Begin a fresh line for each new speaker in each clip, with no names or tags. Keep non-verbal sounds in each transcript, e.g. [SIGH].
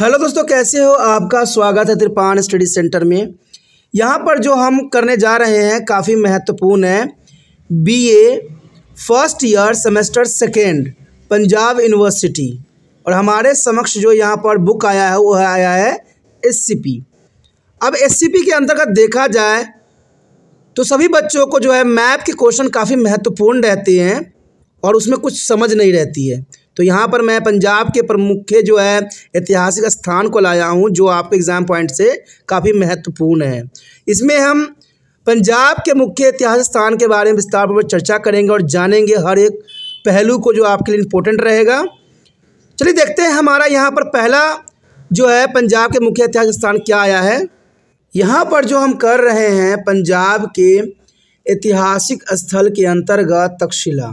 hello दोस्तों कैसे हो आपका स्वागत है त्रिपान स्टडी सेंटर में यहाँ पर जो हम करने जा रहे हैं काफ़ी महत्वपूर्ण है BA first year semester second Punjab university और हमारे समक्ष जो यहाँ पर बुक आया है वो आया है एससीपी अब एससीपी के अंतर्गत देखा जाए तो सभी बच्चों को जो है मैप के क्वेश्चन काफ़ी महत्वपूर्ण रहते हैं और उसमें कुछ समझ नहीं रहती है तो यहाँ पर मैं पंजाब के प्रमुख जो है ऐतिहासिक स्थान को लाया हूँ जो आपके एग्ज़ाम पॉइंट से काफ़ी महत्वपूर्ण है इसमें हम पंजाब के मुख्य ऐतिहासिक स्थान के बारे में विस्तार पर चर्चा करेंगे और जानेंगे हर एक पहलू को जो आपके लिए इम्पोर्टेंट रहेगा चलिए देखते हैं हमारा यहाँ पर पहला जो है पंजाब के मुख्य ऐतिहासिक स्थान क्या आया है यहाँ पर जो हम कर रहे हैं पंजाब के ऐतिहासिक स्थल के अंतर्गत तक्षशिला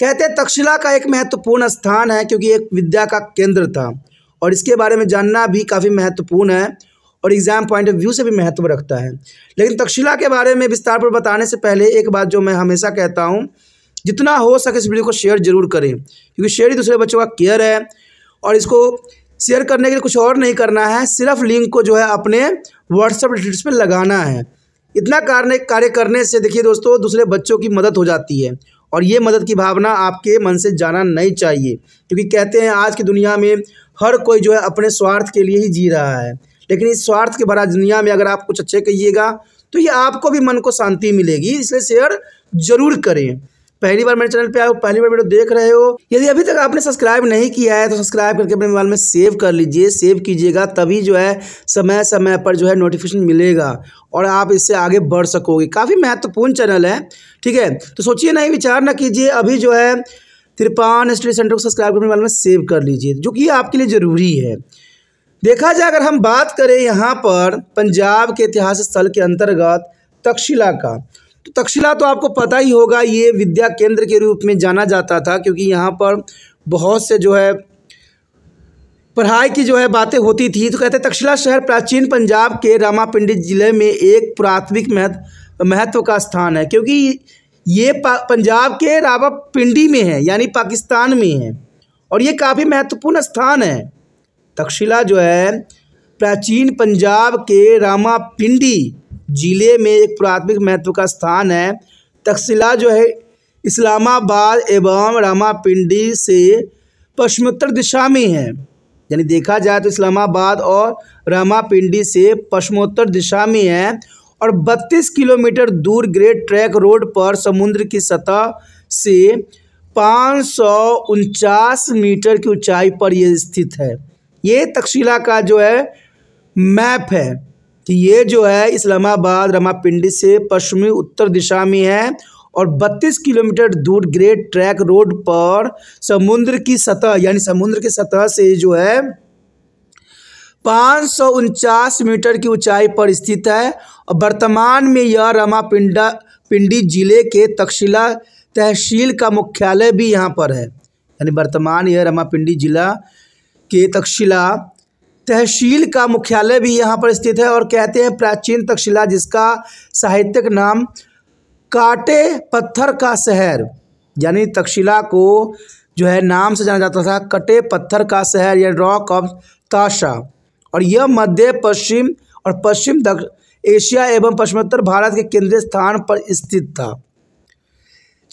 कहते तक्षशिला का एक महत्वपूर्ण स्थान है क्योंकि एक विद्या का केंद्र था और इसके बारे में जानना भी काफ़ी महत्वपूर्ण है और एग्ज़ाम पॉइंट ऑफ व्यू से भी महत्व रखता है लेकिन तक्षशिला के बारे में विस्तार पर बताने से पहले एक बात जो मैं हमेशा कहता हूँ जितना हो सके इस वीडियो को शेयर जरूर करें क्योंकि शेयर ही दूसरे बच्चों का केयर है और इसको शेयर करने के लिए कुछ और नहीं करना है सिर्फ लिंक को जो है अपने व्हाट्सएप डिटेल्स पर लगाना है इतना कार्य कार्य करने से देखिए दोस्तों दूसरे बच्चों की मदद हो जाती है और ये मदद की भावना आपके मन से जाना नहीं चाहिए क्योंकि कहते हैं आज की दुनिया में हर कोई जो है अपने स्वार्थ के लिए ही जी रहा है लेकिन इस स्वार्थ के भरा दुनिया में अगर आप कुछ अच्छे कहिएगा तो ये आपको भी मन को शांति मिलेगी इसलिए शेयर ज़रूर करें पहली बार मेरे चैनल पे आए हो पहली बार वीडियो देख रहे हो यदि अभी तक आपने सब्सक्राइब नहीं किया है तो सब्सक्राइब करके अपने मोबाइल में सेव कर लीजिए सेव कीजिएगा तभी जो है समय समय पर जो है नोटिफिकेशन मिलेगा और आप इससे आगे बढ़ सकोगे काफ़ी महत्वपूर्ण चैनल है ठीक है तो सोचिए नहीं विचार ना कीजिए अभी जो है तिरपान स्टडी सेंटर को सब्सक्राइब करके मोबाइल में सेव कर लीजिए जो कि आपके लिए ज़रूरी है देखा जाए अगर हम बात करें यहाँ पर पंजाब के इतिहास स्थल के अंतर्गत तक्षशिला का तो तक्षशिला तो आपको पता ही होगा ये विद्या केंद्र के रूप में जाना जाता था क्योंकि यहाँ पर बहुत से जो है पढ़ाई की जो है बातें होती थी तो कहते तक्षशिला शहर प्राचीन पंजाब के रामापिंडी जिले में एक प्राथमिक महत्व महत्व का स्थान है क्योंकि ये पंजाब के रामापिंडी में है यानी पाकिस्तान में है और ये काफ़ी महत्वपूर्ण स्थान है तक्षशिला जो है प्राचीन पंजाब के रामापिंडी ज़िले में एक प्राथमिक महत्व का स्थान है तकसीला जो है इस्लामाबाद एवं रामापिंडी से पश्चिमोत्तर दिशा में है यानी देखा जाए तो इस्लामाबाद और रामापिंडी से पश्चिमोत्तर दिशा में है और 32 किलोमीटर दूर ग्रेट ट्रैक रोड पर समुद्र की सतह से पाँच मीटर की ऊंचाई पर यह स्थित है ये तकशीला का जो है मैप है तो ये जो है इस्लामाबाद रमापिंडी से पश्चिमी उत्तर दिशा में है और 32 किलोमीटर दूर ग्रेट ट्रैक रोड पर समुद्र की सतह यानी समुद्र की सतह से जो है पाँच मीटर की ऊंचाई पर स्थित है और वर्तमान में यह रमापिंडा पिंडी जिले के तक्षशिला तहसील का मुख्यालय भी यहाँ पर है यानी वर्तमान यह रमापिंडी जिला के तक्षशिला तहसील का मुख्यालय भी यहाँ पर स्थित है और कहते हैं प्राचीन तक्षशिला जिसका साहित्यिक नाम काटे पत्थर का शहर यानी तक्षशिला को जो है नाम से जाना जाता था कटे पत्थर का शहर या रॉक ऑफ ताशा और यह मध्य पश्चिम और पश्चिम एशिया एवं पश्चिमोत्तर भारत के केंद्रीय स्थान पर स्थित था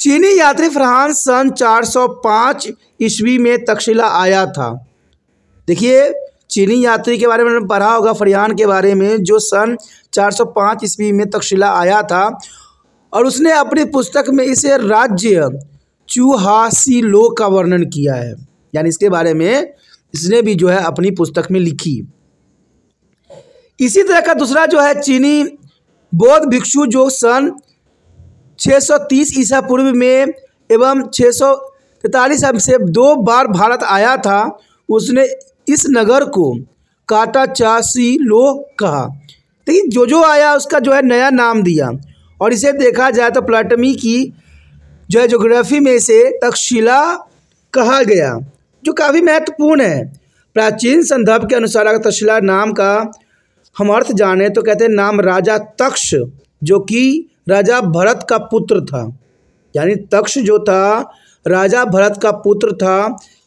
चीनी यात्री फ्रांस सन 405 ईस्वी में तक्षशिला आया था देखिए चीनी यात्री के बारे में पढ़ा होगा फरियान के बारे में जो सन 405 ईस्वी में तक्षशिला आया था और उसने अपनी पुस्तक में इसे राज्य लो का वर्णन किया है यानी इसके बारे में इसने भी जो है अपनी पुस्तक में लिखी इसी तरह का दूसरा जो है चीनी बौद्ध भिक्षु जो सन 630 ईसा पूर्व में एवं छः सौ से दो बार भारत आया था उसने इस नगर को काटा चासी लो कहा देखिए तो जो जो आया उसका जो है नया नाम दिया और इसे देखा जाए तो प्लाटमी की जो है जोग्राफी में इसे तक्षशिला कहा गया जो काफ़ी महत्वपूर्ण है प्राचीन संदर्भ के अनुसार अगर तक्षशिला नाम का हम अर्थ जाने तो कहते हैं नाम राजा तक्ष जो कि राजा भरत का पुत्र था यानी तक्ष जो था राजा भरत का पुत्र था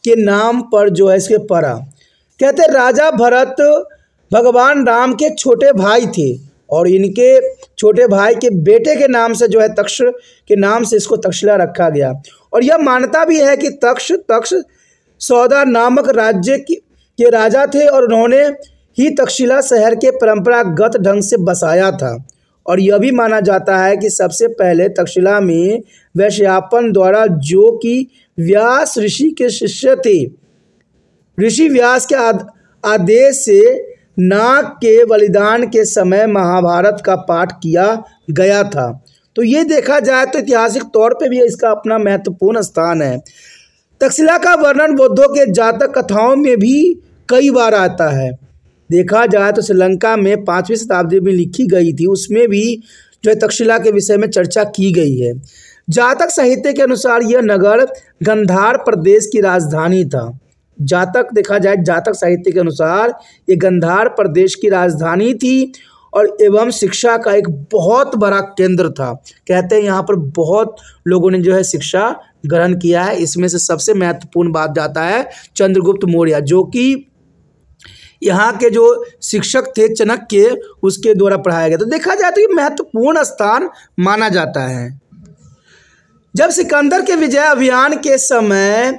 के नाम पर जो है इसके पड़ा कहते राजा भरत भगवान राम के छोटे भाई थे और इनके छोटे भाई के बेटे के नाम से जो है तक्ष के नाम से इसको तक्षशिला रखा गया और यह मान्यता भी है कि तक्ष तक्ष सौदा नामक राज्य के राजा थे और उन्होंने ही तक्षशिला शहर के परंपरागत ढंग से बसाया था और यह भी माना जाता है कि सबसे पहले तक्षशिला में वैश्यापन द्वारा जो कि व्यास ऋषि के शिष्य थे ऋषि व्यास के आदेश से नाग के बलिदान के समय महाभारत का पाठ किया गया था तो ये देखा जाए तो ऐतिहासिक तौर पे भी इसका अपना महत्वपूर्ण स्थान है तक्षशिला का वर्णन बौद्धों के जातक कथाओं में भी कई बार आता है देखा जाए तो श्रीलंका में पाँचवीं शताब्दी में लिखी गई थी उसमें भी जो है तक्षशिला के विषय में चर्चा की गई है जातक साहित्य के अनुसार यह नगर गंधार प्रदेश की राजधानी था जातक देखा जाए जातक साहित्य के अनुसार ये गंधार प्रदेश की राजधानी थी और एवं शिक्षा का एक बहुत बड़ा केंद्र था कहते हैं यहाँ पर बहुत लोगों ने जो है शिक्षा ग्रहण किया है इसमें से सबसे महत्वपूर्ण बात जाता है चंद्रगुप्त मौर्य जो कि यहाँ के जो शिक्षक थे चनक के उसके द्वारा पढ़ाया गया तो देखा जाए तो ये महत्वपूर्ण स्थान माना जाता है जब सिकंदर के विजय अभियान के समय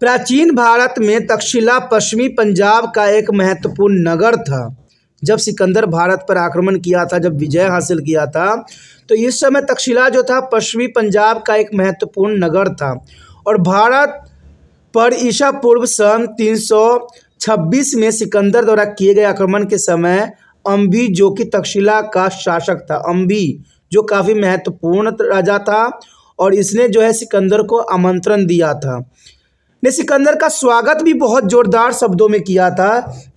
प्राचीन भारत में तक्षशिला पश्चिमी पंजाब का एक महत्वपूर्ण नगर था जब सिकंदर भारत पर आक्रमण किया था जब विजय हासिल किया था तो इस समय तक्षशिला जो था पश्चिमी पंजाब का एक महत्वपूर्ण नगर था और भारत पर ईसा पूर्व सन 326 में सिकंदर द्वारा किए गए आक्रमण के समय अम्बी जो कि तक्षशिला का शासक था अम्बी जो काफ़ी महत्वपूर्ण राजा था और इसने जो है सिकंदर को आमंत्रण दिया था ने सिकंदर का स्वागत भी बहुत जोरदार शब्दों में किया था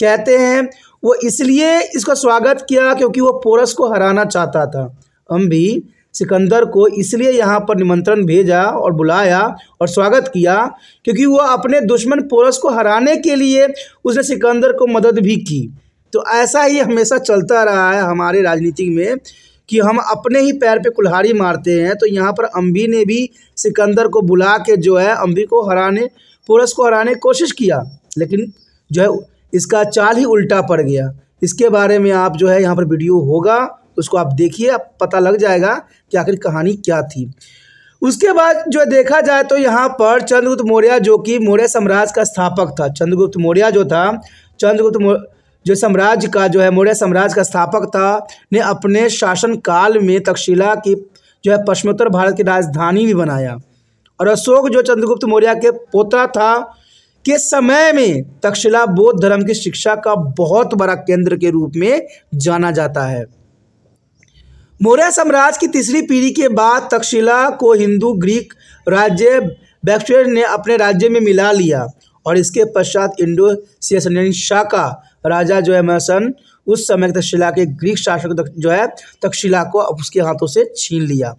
कहते हैं वो इसलिए इसका स्वागत किया क्योंकि वो पोरस को हराना चाहता था हम भी सिकंदर को इसलिए यहाँ पर निमंत्रण भेजा और बुलाया और स्वागत किया क्योंकि वो अपने दुश्मन पोरस को हराने के लिए उसने सिकंदर को मदद भी की तो ऐसा ही हमेशा चलता रहा है हमारे राजनीति में कि हम अपने ही पैर पे कुल्हाड़ी मारते हैं तो यहाँ पर अम्बी ने भी सिकंदर को बुला के जो है अम्बी को हराने पोरस को हराने की कोशिश किया लेकिन जो है इसका चाल ही उल्टा पड़ गया इसके बारे में आप जो है यहाँ पर वीडियो होगा उसको आप देखिए आप पता लग जाएगा कि आखिर कहानी क्या थी उसके बाद जो देखा जाए तो यहाँ पर चंद्रगुप्त मौर्य जो कि मौर्य साम्राज्य का स्थापक था चंद्रगुप्त मौर्य जो था चंद्रगुप्त जो साम्राज्य का जो है मौर्य साम्राज्य का स्थापक था ने अपने शासनकाल में तक्षशिला की जो है पश्चिमोत्तर भारत की राजधानी भी बनाया और अशोक जो चंद्रगुप्त मौर्य के पोता था के समय में तक्षशिला बौद्ध धर्म की शिक्षा का बहुत बड़ा केंद्र के रूप में जाना जाता है मौर्य साम्राज्य की तीसरी पीढ़ी के बाद तक्षशिला को हिंदू ग्रीक राज्य बैक्टेर ने अपने राज्य में मिला लिया और इसके पश्चात इंडो शाह का राजा जो है महसन उस समय तक्षशिला के ग्रीक शासक जो है तक्षशिला को उसके हाथों से छीन लिया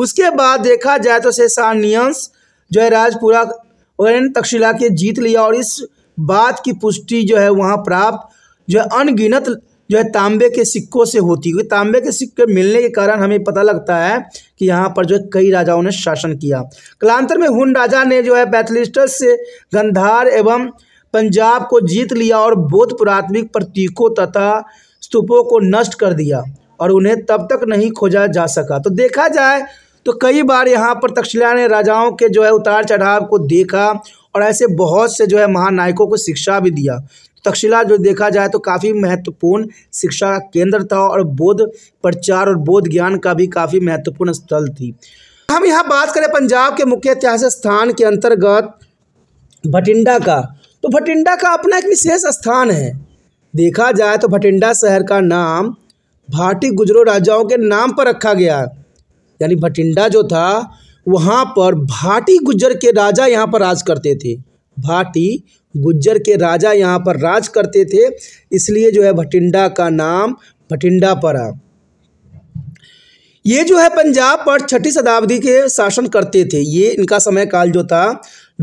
उसके बाद देखा जाए तो सेसानियंस जो है राजपुरा और तक्षशिला के जीत लिया और इस बात की पुष्टि जो है वहाँ प्राप्त जो है अनगिनत जो है तांबे के सिक्कों से होती हुई तांबे के सिक्के मिलने के कारण हमें पता लगता है कि यहाँ पर जो है कई राजाओं ने शासन किया कलांतर में हुन राजा ने जो है बैथलिस्टस से गंधार एवं पंजाब को जीत लिया और बौद्ध पुरात्मिक प्रतीकों तथा स्तूपों को नष्ट कर दिया और उन्हें तब तक नहीं खोजा जा सका तो देखा जाए तो कई बार यहाँ पर तक्षशिला ने राजाओं के जो है उतार चढ़ाव को देखा और ऐसे बहुत से जो है महानायकों को शिक्षा भी दिया तो तक्षशिला जो देखा जाए तो काफ़ी महत्वपूर्ण शिक्षा केंद्र था और बोध प्रचार और बोध ज्ञान का भी काफ़ी महत्वपूर्ण स्थल थी हम यहाँ बात करें पंजाब के मुख्य ऐतिहासिक स्थान के अंतर्गत भटिंडा का तो भटिंडा का अपना एक विशेष स्थान है देखा जाए तो भटिंडा शहर का नाम भाटी गुजरो राजाओं के नाम पर रखा गया यानी भटिंडा जो था वहाँ पर भाटी गुज्जर के राजा यहाँ पर राज करते थे भाटी गुज्जर के राजा यहाँ पर राज करते थे इसलिए जो है भटिंडा का नाम भटिंडा पड़ा ये जो है पंजाब पर छठी शताब्दी के शासन करते थे ये इनका समय काल जो था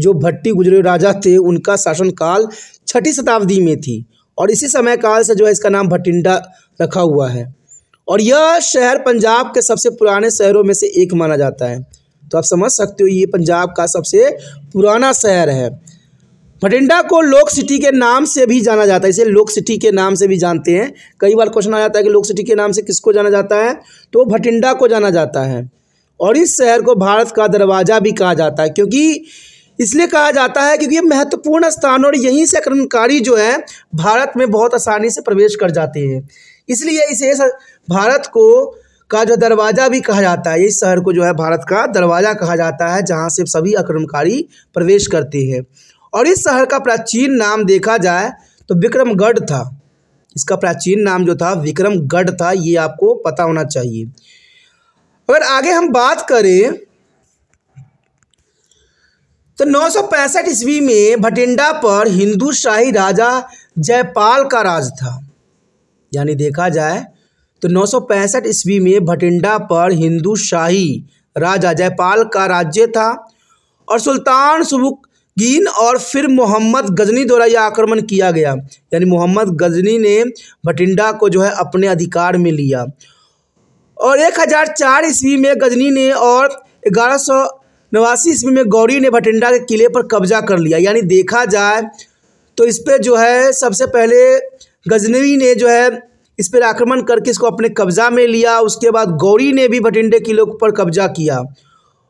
जो भट्टी गुजरे राजा थे उनका शासनकाल छठी शताब्दी में थी और इसी समय काल से जो है इसका नाम भटिंडा रखा हुआ है और यह शहर पंजाब के सबसे पुराने शहरों में से एक माना जाता है तो आप समझ सकते हो ये पंजाब का सबसे पुराना शहर है भटिंडा को लोक सिटी के नाम से भी जाना जाता है इसे लोक सिटी के नाम से भी जानते हैं कई बार क्वेश्चन आ जाता है कि लोक सिटी के नाम से किसको जाना जाता है तो भटिंडा को जाना जाता है और इस शहर को भारत का दरवाज़ा भी कहा जाता है क्योंकि इसलिए कहा जाता है क्योंकि ये महत्वपूर्ण स्थान और यहीं से आक्रमणकारी जो है भारत में बहुत आसानी से प्रवेश कर जाते हैं इसलिए इसे भारत को का जो दरवाज़ा भी कहा जाता है इस शहर को जो है भारत का दरवाज़ा कहा जाता है जहाँ से सभी आक्रमणकारी प्रवेश करते हैं और इस शहर का प्राचीन नाम देखा जाए तो विक्रमगढ़ था इसका प्राचीन नाम जो था विक्रमगढ़ था ये आपको पता होना चाहिए अगर आगे हम बात करें तो नौ सौ पैंसठ ईस्वी में भटिंडा पर हिंदू शाही राजा जयपाल का राज था यानी देखा जाए तो नौ ईस्वी में भटिंडा पर हिंदू शाही राजा जयपाल का राज्य था और सुल्तान सुबुकीन और फिर मोहम्मद गजनी द्वारा यह आक्रमण किया गया यानी मोहम्मद गजनी ने भटिंडा को जो है अपने अधिकार में लिया और 1004 ईस्वी में गजनी ने और ग्यारह सौ नवासी ईस्वी में गौरी ने भटिंडा के किले पर कब्जा कर लिया यानी देखा जाए तो इस पर जो है सबसे पहले गजनवी ने जो है इस पर आक्रमण करके इसको अपने कब्जा में लिया उसके बाद गौरी ने भी भटिंडे किले पर कब्जा किया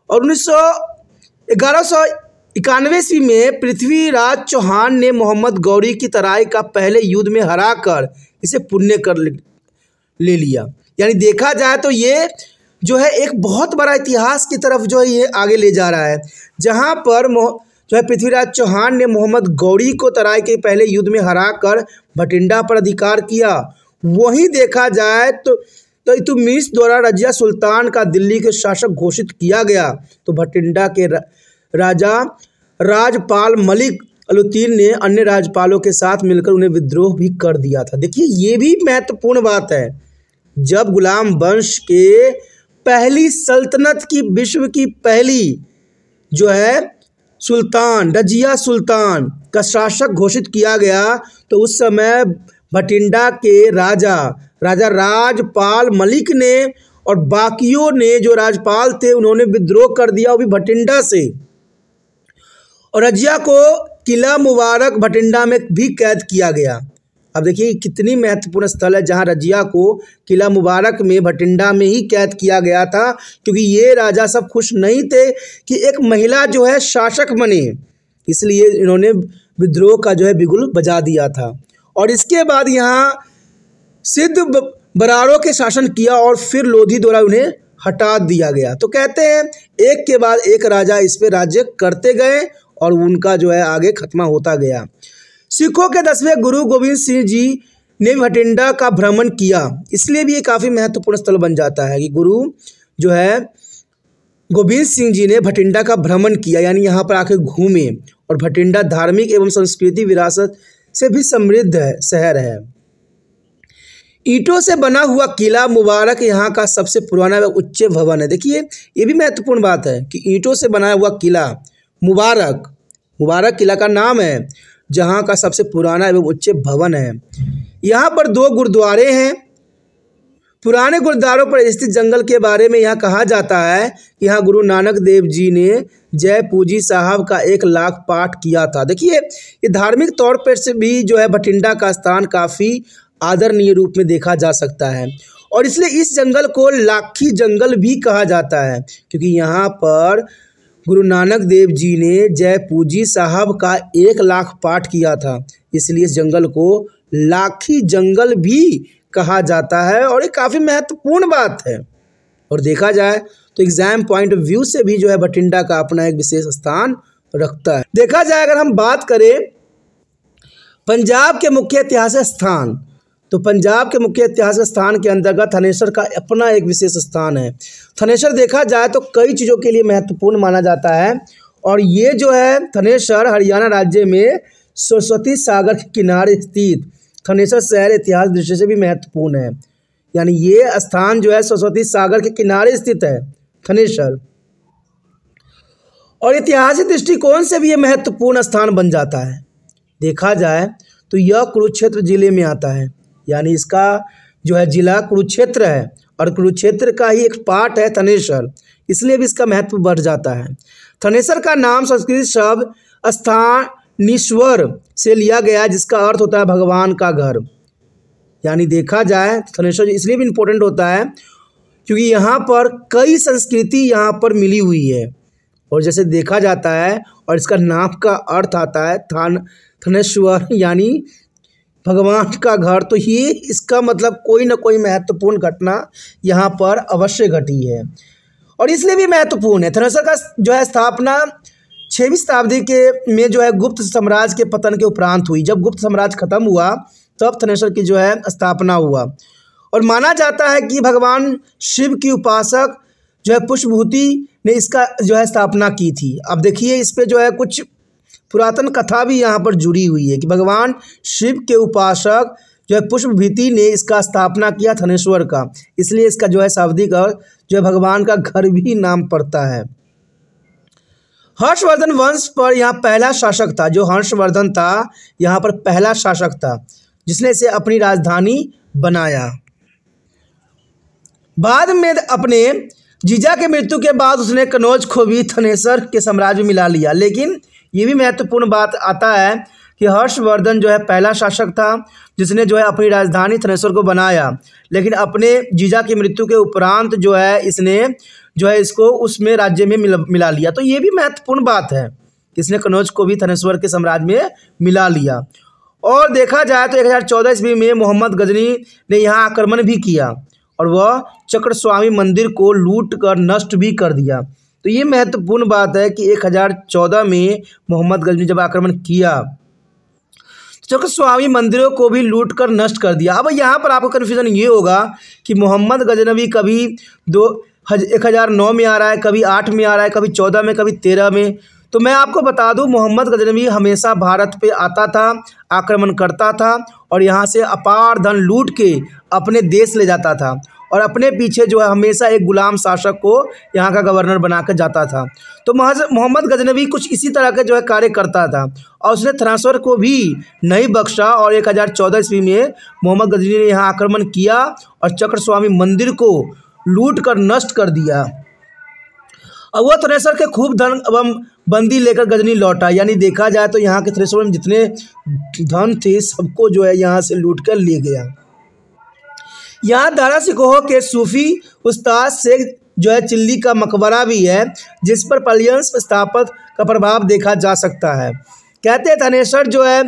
और उन्नीस सौ इक्यानवे ईस्वी में पृथ्वीराज चौहान ने मोहम्मद गौरी की तराई का पहले युद्ध में हराकर इसे पुण्य कर ले लिया यानी देखा जाए तो ये जो है एक बहुत बड़ा इतिहास की तरफ जो है ये आगे ले जा रहा है जहाँ पर जो है पृथ्वीराज चौहान ने मोहम्मद गौरी को तराई के पहले युद्ध में हराकर भटिंडा पर अधिकार किया वहीं देखा जाए तो तो इतुमीस द्वारा रजिया सुल्तान का दिल्ली के शासक घोषित किया गया तो भटिंडा के राजा राजपाल मलिक अलुद्दीन ने अन्य राज्यपालों के साथ मिलकर उन्हें विद्रोह भी कर दिया था देखिए ये भी महत्वपूर्ण बात है जब गुलाम वंश के पहली सल्तनत की विश्व की पहली जो है सुल्तान रजिया सुल्तान का शासक घोषित किया गया तो उस समय भटिंडा के राजा राजा राजपाल मलिक ने और बाकियों ने जो राजपाल थे उन्होंने विद्रोह कर दिया वो भी भटिंडा से और रजिया को किला मुबारक भटिंडा में भी कैद किया गया अब देखिए कितनी महत्वपूर्ण स्थल है जहाँ रजिया को किला मुबारक में भटिंडा में ही कैद किया गया था क्योंकि ये राजा सब खुश नहीं थे कि एक महिला जो है शासक बने इसलिए इन्होंने विद्रोह का जो है बिगुल बजा दिया था और इसके बाद यहाँ सिद्ध बरारों के शासन किया और फिर लोधी द्वारा उन्हें हटा दिया गया तो कहते हैं एक के बाद एक राजा इस पर राज्य करते गए और उनका जो है आगे खत्मा होता गया सिखों के दसवें गुरु गोविंद सिंह जी ने भटिंडा का भ्रमण किया इसलिए भी ये काफ़ी महत्वपूर्ण स्थल बन जाता है कि गुरु जो है गोविंद सिंह जी ने भटिंडा का भ्रमण किया यानी यहाँ पर आके घूमे और भटिंडा धार्मिक एवं संस्कृति विरासत से भी समृद्ध है शहर है ईंटों से बना हुआ किला मुबारक यहाँ का सबसे पुराना व उच्च भवन है देखिए ये भी महत्वपूर्ण बात है कि ईंटों से बनाया हुआ किला मुबारक मुबारक किला का नाम है जहाँ का सबसे पुराना एवं उच्च भवन है यहाँ पर दो गुरुद्वारे हैं पुराने गुरुद्वारों पर स्थित जंगल के बारे में यह कहा जाता है कि यहाँ गुरु नानक देव जी ने जय पूजी साहब का एक लाख पाठ किया था देखिए ये धार्मिक तौर पर से भी जो है बठिंडा का स्थान काफ़ी आदरणीय रूप में देखा जा सकता है और इसलिए इस जंगल को लाखी जंगल भी कहा जाता है क्योंकि यहाँ पर गुरु नानक देव जी ने जय पूजी साहब का एक लाख पाठ किया था इसलिए इस जंगल को लाखी जंगल भी कहा जाता है और ये काफ़ी महत्वपूर्ण बात है और देखा जाए तो एग्ज़ाम पॉइंट ऑफ व्यू से भी जो है बठिंडा का अपना एक विशेष स्थान रखता है देखा जाए अगर हम बात करें पंजाब के मुख्य ऐतिहासिक स्थान तो पंजाब के मुख्य ऐतिहासिक स्थान के अंतर्गत थनेश्वर का अपना एक विशेष स्थान है थनेश्वर देखा जाए तो कई चीज़ों के लिए महत्वपूर्ण माना जाता है और ये जो है थनेश्वर हरियाणा राज्य में सरस्वती सागर के किनारे स्थित थनेश्वर शहर इतिहास दृष्टि से भी महत्वपूर्ण है यानी ये स्थान जो है सरस्वती सागर के किनारे स्थित है थनेश्वर और ऐतिहासिक दृष्टिकोण से भी ये महत्वपूर्ण स्थान बन जाता है देखा जाए तो यह कुरुक्षेत्र जिले में आता है यानी इसका जो है जिला कुरुक्षेत्र है और कुरुक्षेत्र का ही एक पार्ट है थनेश्वर इसलिए भी इसका महत्व बढ़ जाता है थनेसर का नाम संस्कृत शब्द स्थानीश्वर से लिया गया जिसका अर्थ होता है भगवान का घर यानी देखा जाए तो थनेश्वर इसलिए भी इम्पोर्टेंट होता है क्योंकि यहाँ पर कई संस्कृति यहाँ पर मिली हुई है और जैसे देखा जाता है और इसका नाप का अर्थ आता है थान थनेश्वर [LAUGHS] यानी भगवान का घर तो ये इसका मतलब कोई ना कोई महत्वपूर्ण घटना यहाँ पर अवश्य घटी है और इसलिए भी महत्वपूर्ण है थनेश्वर का जो है स्थापना छवीं शताब्दी के में जो है गुप्त साम्राज्य के पतन के उपरांत हुई जब गुप्त साम्राज्य खत्म हुआ तब थनेश्वर की जो है स्थापना हुआ और माना जाता है कि भगवान शिव की उपासक जो है पुष्पभूति ने इसका जो है स्थापना की थी अब देखिए इस पर जो है कुछ पुरातन कथा भी यहाँ पर जुड़ी हुई है कि भगवान शिव के उपासक जो है पुष्पभीति ने इसका स्थापना किया थनेश्वर का इसलिए इसका जो है शाब्दिक और जो है भगवान का घर भी नाम पड़ता है हर्षवर्धन वंश पर यहाँ पहला शासक था जो हर्षवर्धन था यहाँ पर पहला शासक था जिसने इसे अपनी राजधानी बनाया बाद में अपने जीजा के मृत्यु के बाद उसने कनौज को भी थनेसर के साम्राज्य में मिला लिया लेकिन ये भी महत्वपूर्ण बात आता है कि हर्षवर्धन जो है पहला शासक था जिसने जो है अपनी राजधानी थनेसर को बनाया लेकिन अपने जीजा की मृत्यु के उपरांत जो है इसने जो है इसको उसमें राज्य में मिला, मिला लिया तो ये भी महत्वपूर्ण बात है इसने कनौज को भी थनेश्वर के साम्राज्य में मिला लिया और देखा जाए तो एक हज़ार चौदह ईस्वी में मोहम्मद गजनी ने यहाँ आक्रमण भी किया और वह चक्र स्वामी मंदिर को लूट कर नष्ट भी कर दिया तो ये महत्वपूर्ण बात है कि 1014 में मोहम्मद गजनी जब आक्रमण किया तो चक्र स्वामी मंदिरों को भी लूट कर नष्ट कर दिया अब यहाँ पर आपका कन्फ्यूज़न ये होगा कि मोहम्मद गजनवी कभी दो हज एक हज़ार नौ में आ रहा है कभी आठ में आ रहा है कभी चौदह में कभी तेरह में तो मैं आपको बता दूं मोहम्मद गजनवी हमेशा भारत पे आता था आक्रमण करता था और यहाँ से अपार धन लूट के अपने देश ले जाता था और अपने पीछे जो है हमेशा एक गुलाम शासक को यहाँ का गवर्नर बनाकर जाता था तो मोहम्मद गजनवी कुछ इसी तरह के जो है कार्य करता था और उसने थ्रांसवर को भी नहीं बख्शा और एक हज़ार चौदह ईस्वी में मोहम्मद गजनवी ने यहाँ आक्रमण किया और चक्रस्वामी मंदिर को लूट कर नष्ट कर दिया वह थ्रेसर के खूब धन एवं बंदी लेकर गजनी लौटा यानी देखा जाए तो यहाँ के थ्रेसर में जितने धन थे सबको जो है यहाँ से लूट कर ले गया यहाँ दारा सिकोह के सूफी उस्ताद शेख जो है चिल्ली का मकबरा भी है जिस पर पलियंस स्थापत का प्रभाव देखा जा सकता है कहते हैं थनेश्वर जो है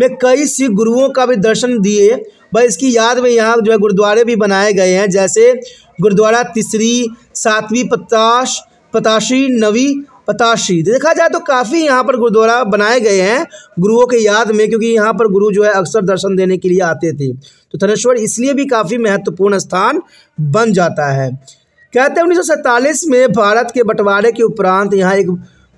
में कई सिख गुरुओं का भी दर्शन दिए व इसकी याद में यहाँ जो है गुरुद्वारे भी बनाए गए हैं जैसे गुरुद्वारा तीसरी सातवीं पताश पताशी नवी पताशी देखा जाए तो काफ़ी यहाँ पर गुरुद्वारा बनाए गए हैं गुरुओं के याद में क्योंकि यहाँ पर गुरु जो है अक्सर दर्शन देने के लिए आते थे तो थनेश्वर इसलिए भी काफ़ी महत्वपूर्ण स्थान बन जाता है कहते हैं उन्नीस में भारत के बंटवारे के उपरांत यहाँ एक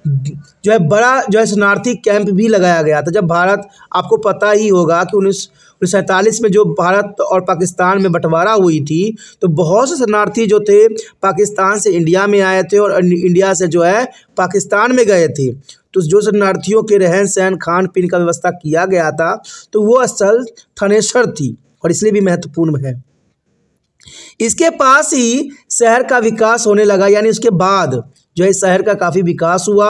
जो है बड़ा जो है शरणार्थी कैंप भी लगाया गया था जब भारत आपको पता ही होगा कि उन्नीस उन्नीस सैंतालीस में जो भारत और पाकिस्तान में बंटवारा हुई थी तो बहुत से शरणार्थी जो थे पाकिस्तान से इंडिया में आए थे और इंडिया से जो है पाकिस्तान में गए थे तो जो शरणार्थियों के रहन सहन खान पीन का व्यवस्था किया गया था तो वो असल थनेश्वर थी और इसलिए भी महत्वपूर्ण है इसके पास ही शहर का विकास होने लगा यानी उसके बाद जो है शहर का काफ़ी विकास हुआ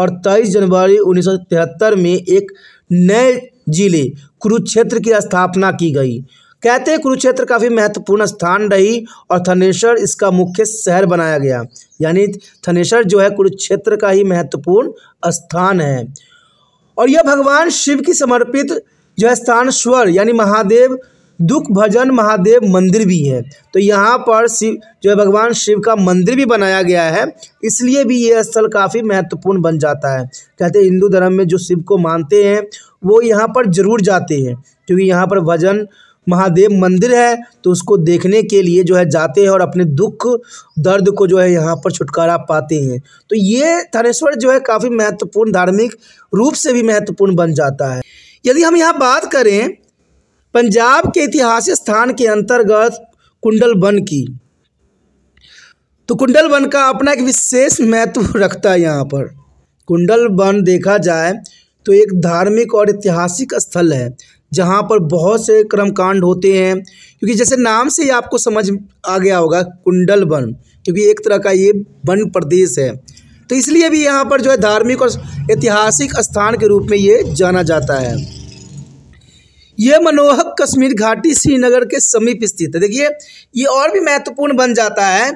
और 23 जनवरी 1973 में एक नए जिले कुरुक्षेत्र की स्थापना की गई कहते हैं कुरुक्षेत्र काफ़ी महत्वपूर्ण स्थान रही और थनेश्वर इसका मुख्य शहर बनाया गया यानी थनेश्वर जो है कुरुक्षेत्र का ही महत्वपूर्ण स्थान है और यह भगवान शिव की समर्पित जो है स्थान स्वर यानी महादेव दुख भजन महादेव मंदिर भी है तो यहाँ पर शिव जो है भगवान शिव का मंदिर भी बनाया गया है इसलिए भी यह स्थल काफ़ी महत्वपूर्ण बन जाता है कहते हैं हिंदू धर्म में जो शिव को मानते हैं वो यहाँ पर ज़रूर जाते हैं क्योंकि यहाँ पर भजन महादेव मंदिर है तो उसको देखने के लिए जो है जाते हैं और अपने दुख दर्द को जो है यहाँ पर छुटकारा पाते हैं तो ये थानेश्वर जो है काफ़ी महत्वपूर्ण धार्मिक रूप से भी महत्वपूर्ण बन जाता है यदि हम यहाँ बात करें पंजाब के ऐतिहासिक स्थान के अंतर्गत कुंडल वन की तो कुंडल वन का अपना एक विशेष महत्व रखता है यहाँ पर कुंडल वन देखा जाए तो एक धार्मिक और ऐतिहासिक स्थल है जहाँ पर बहुत से कर्मकांड होते हैं क्योंकि जैसे नाम से ही आपको समझ आ गया होगा कुंडल वन क्योंकि एक तरह का ये वन प्रदेश है तो इसलिए भी यहाँ पर जो है धार्मिक और ऐतिहासिक स्थान के रूप में ये जाना जाता है यह मनोहक कश्मीर घाटी श्रीनगर के समीप स्थित है देखिए ये और भी महत्वपूर्ण बन जाता है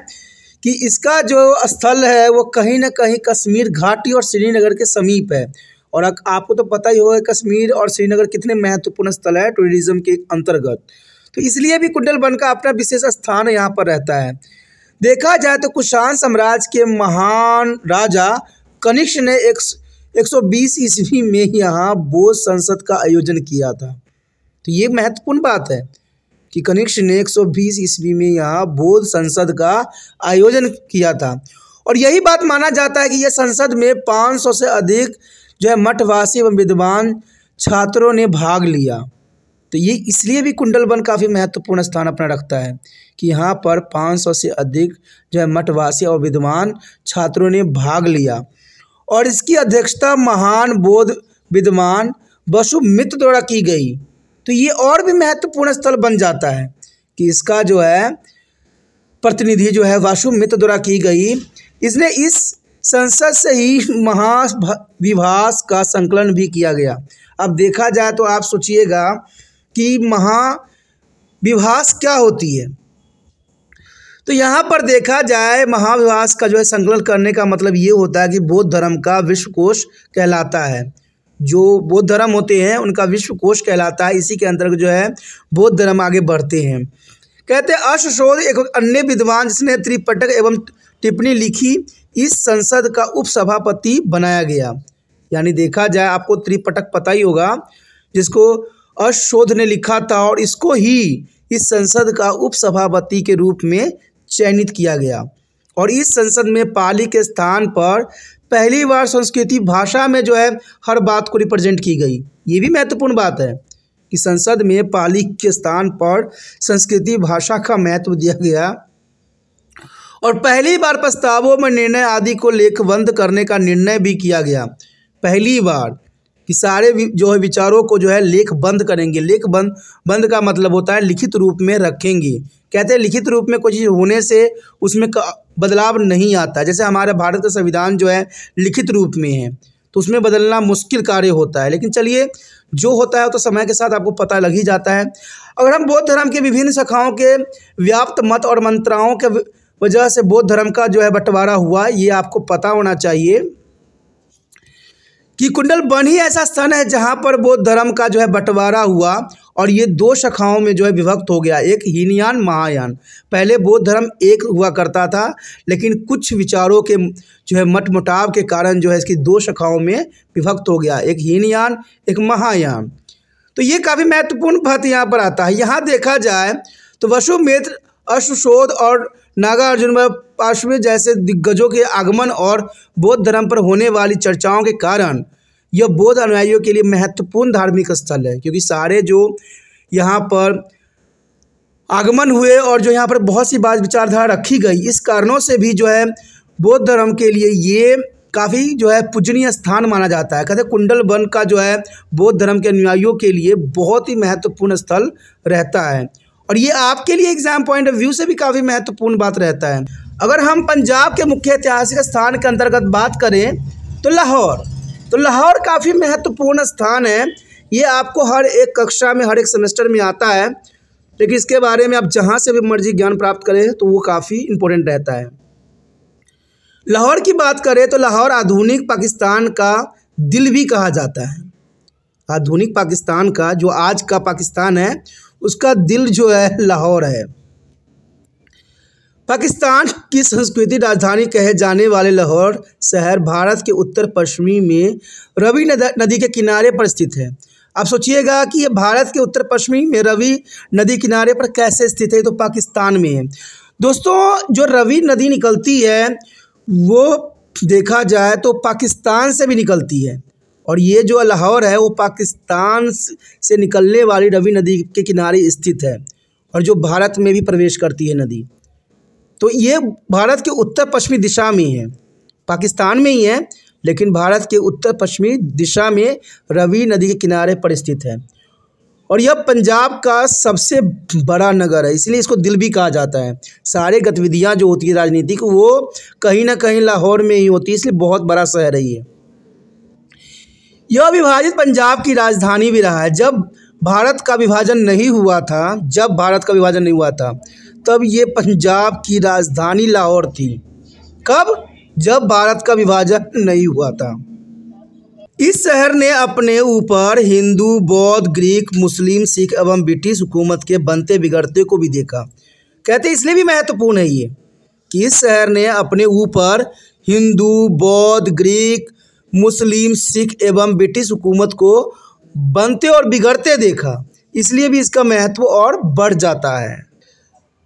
कि इसका जो स्थल है वो कहीं ना कहीं कश्मीर घाटी और श्रीनगर के समीप है और आपको तो पता ही होगा कश्मीर और श्रीनगर कितने महत्वपूर्ण स्थल है टूरिज्म के अंतर्गत तो इसलिए भी कुंडल वन का अपना विशेष स्थान यहाँ पर रहता है देखा जाए तो कुषाण साम्राज्य के महान राजा कनिष्क ने एक 120 ईस्वी में यहाँ बोध संसद का आयोजन किया था तो ये महत्वपूर्ण बात है कि कनिष्क ने 120 ईस्वी में यहाँ बोध संसद का आयोजन किया था और यही बात माना जाता है कि यह संसद में 500 से अधिक जो है मठवासी एवं विद्वान छात्रों ने भाग लिया तो ये इसलिए भी कुंडल वन काफ़ी महत्वपूर्ण स्थान अपना रखता है कि यहाँ पर 500 से अधिक जो है मठवासी और विद्वान छात्रों ने भाग लिया और इसकी अध्यक्षता महान बोध विद्वान वसुमित्र द्वारा की गई तो ये और भी महत्वपूर्ण स्थल बन जाता है कि इसका जो है प्रतिनिधि जो है वासुमित्र द्वारा की गई इसने इस संसद से ही विभाष का संकलन भी किया गया अब देखा जाए तो आप सोचिएगा कि महाविभाष क्या होती है तो यहाँ पर देखा जाए महाविभाष का जो है संकलन करने का मतलब ये होता है कि बौद्ध धर्म का विश्वकोश कहलाता है जो बौद्ध धर्म होते हैं उनका विश्वकोश कहलाता है इसी के अंतर्गत जो है बौद्ध धर्म आगे बढ़ते हैं कहते हैं अश्वशोध एक अन्य विद्वान जिसने त्रिपटक एवं टिप्पणी लिखी इस संसद का उपसभापति बनाया गया यानी देखा जाए आपको त्रिपटक पता ही होगा जिसको अशोध ने लिखा था और इसको ही इस संसद का उपसभापति के रूप में चयनित किया गया और इस संसद में पाली के स्थान पर पहली बार संस्कृति भाषा में जो है हर बात को रिप्रेजेंट की गई ये भी महत्वपूर्ण बात है कि संसद में पाली के स्थान पर संस्कृति भाषा का महत्व दिया गया और पहली बार प्रस्तावों में निर्णय आदि को लेखबंद करने का निर्णय भी किया गया पहली बार कि सारे जो है विचारों को जो है लेख बंद करेंगे लेख बंद बंद का मतलब होता है लिखित रूप में रखेंगे कहते हैं लिखित रूप में कोई चीज़ होने से उसमें बदलाव नहीं आता जैसे हमारे भारत का संविधान जो है लिखित रूप में है तो उसमें बदलना मुश्किल कार्य होता है लेकिन चलिए जो होता है तो समय के साथ आपको पता लग ही जाता है अगर हम बौद्ध धर्म के विभिन्न शाखाओं के व्याप्त मत और मंत्राओं के वजह से बौद्ध धर्म का जो है बंटवारा हुआ ये आपको पता होना चाहिए कि कुंडल बन ही ऐसा स्थान है जहाँ पर बौद्ध धर्म का जो है बंटवारा हुआ और ये दो शाखाओं में जो है विभक्त हो गया एक हीनयान महायान पहले बौद्ध धर्म एक हुआ करता था लेकिन कुछ विचारों के जो है मटमुटाव के कारण जो है इसकी दो शाखाओं में विभक्त हो गया एक हीनयान एक महायान तो ये काफ़ी महत्वपूर्ण बात यहाँ पर आता है यहाँ देखा जाए तो वसुमेत्र अश्वशोध और नागार्जुन व पार्श्व जैसे दिग्गजों के आगमन और बौद्ध धर्म पर होने वाली चर्चाओं के कारण यह बौद्ध अनुयायियों के लिए महत्वपूर्ण धार्मिक स्थल है क्योंकि सारे जो यहाँ पर आगमन हुए और जो यहाँ पर बहुत सी बात विचारधारा रखी गई इस कारणों से भी जो है बौद्ध धर्म के लिए ये काफ़ी जो है पूजनीय स्थान माना जाता है कहते कुंडल वन का जो है बौद्ध धर्म के अनुयायियों के लिए बहुत ही महत्वपूर्ण स्थल रहता है और ये आपके लिए एग्जाम पॉइंट ऑफ व्यू से भी काफ़ी महत्वपूर्ण बात रहता है अगर हम पंजाब के मुख्य ऐतिहासिक स्थान के अंतर्गत बात करें तो लाहौर तो लाहौर काफ़ी महत्वपूर्ण स्थान है ये आपको हर एक कक्षा में हर एक सेमेस्टर में आता है लेकिन इसके बारे में आप जहाँ से भी मर्जी ज्ञान प्राप्त करें तो वो काफ़ी इम्पोर्टेंट रहता है लाहौर की बात करें तो लाहौर आधुनिक पाकिस्तान का दिल भी कहा जाता है आधुनिक पाकिस्तान का जो आज का पाकिस्तान है उसका दिल जो है लाहौर है पाकिस्तान की संस्कृति राजधानी कहे जाने वाले लाहौर शहर भारत के उत्तर पश्चिमी में रवि नदी के किनारे पर स्थित है आप सोचिएगा कि ये भारत के उत्तर पश्चिमी में रवि नदी किनारे पर कैसे स्थित है तो पाकिस्तान में है दोस्तों जो रवि नदी निकलती है वो देखा जाए तो पाकिस्तान से भी निकलती है और ये जो लाहौर है वो पाकिस्तान से निकलने वाली रवि नदी के किनारे स्थित है और जो भारत में भी प्रवेश करती है नदी तो ये भारत के उत्तर पश्चिमी दिशा में है पाकिस्तान में ही है लेकिन भारत के उत्तर पश्चिमी दिशा में रवि नदी के किनारे पर स्थित है और यह पंजाब का सबसे बड़ा नगर है इसलिए इसको दिल भी कहा जाता है सारे गतिविधियाँ जो होती है राजनीतिक वो कहीं ना कहीं लाहौर में ही होती है इसलिए बहुत बड़ा शहर है ये यह विभाजित पंजाब की राजधानी भी रहा है जब भारत का विभाजन नहीं हुआ था जब भारत का विभाजन नहीं हुआ था तब ये पंजाब की राजधानी लाहौर थी कब जब भारत का विभाजन नहीं हुआ था इस शहर ने अपने ऊपर हिंदू बौद्ध ग्रीक मुस्लिम सिख एवं ब्रिटिश हुकूमत के बनते बिगड़ते को भी देखा कहते इसलिए भी महत्वपूर्ण है ये कि इस शहर ने अपने ऊपर हिंदू बौद्ध ग्रीक मुस्लिम सिख एवं ब्रिटिश हुकूमत को बनते और बिगड़ते देखा इसलिए भी इसका महत्व और बढ़ जाता है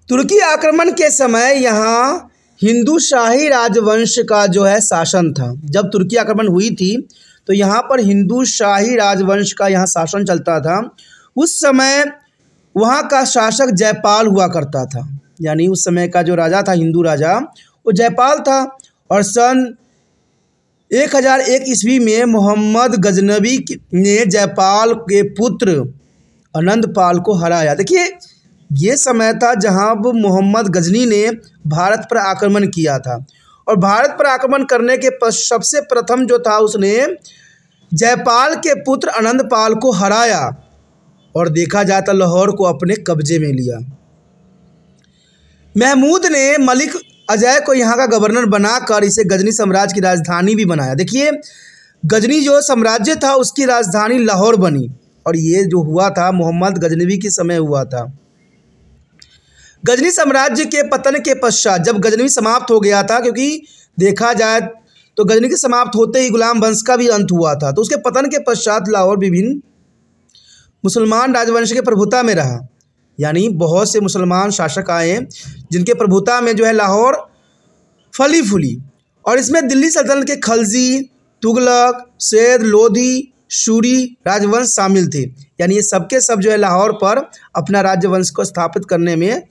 तुर्की आक्रमण के समय यहाँ हिंदू शाही राजवंश का जो है शासन था जब तुर्की आक्रमण हुई थी तो यहाँ पर हिंदू शाही राजवंश का यहाँ शासन चलता था उस समय वहाँ का शासक जयपाल हुआ करता था यानी उस समय का जो राजा था हिंदू राजा वो जयपाल था और सन एक हजार एक ईस्वी में मोहम्मद गजनबी ने जयपाल के पुत्र अनंतपाल को हराया देखिए ये समय था जहाँ मोहम्मद गजनी ने भारत पर आक्रमण किया था और भारत पर आक्रमण करने के सबसे प्रथम जो था उसने जयपाल के पुत्र अनंतपाल को हराया और देखा जाता तो लाहौर को अपने कब्जे में लिया महमूद ने मलिक अजय को यहाँ का गवर्नर बनाकर इसे गजनी साम्राज्य की राजधानी भी बनाया देखिए गजनी जो साम्राज्य था उसकी राजधानी लाहौर बनी और ये जो हुआ था मोहम्मद गजनवी के समय हुआ था गजनी साम्राज्य के पतन के पश्चात जब गजनवी समाप्त हो गया था क्योंकि देखा जाए तो गजनी के समाप्त होते ही गुलाम वंश का भी अंत हुआ था तो उसके पतन के पश्चात लाहौर विभिन्न मुसलमान राजवंश के प्रभुता में रहा यानी बहुत से मुसलमान शासक आए जिनके प्रभुता में जो है लाहौर फली फूली और इसमें दिल्ली सल्तनत के खलजी तुगलक सैद लोधी शूरी राजवंश शामिल थे यानी ये सबके सब जो है लाहौर पर अपना राजवंश को स्थापित करने में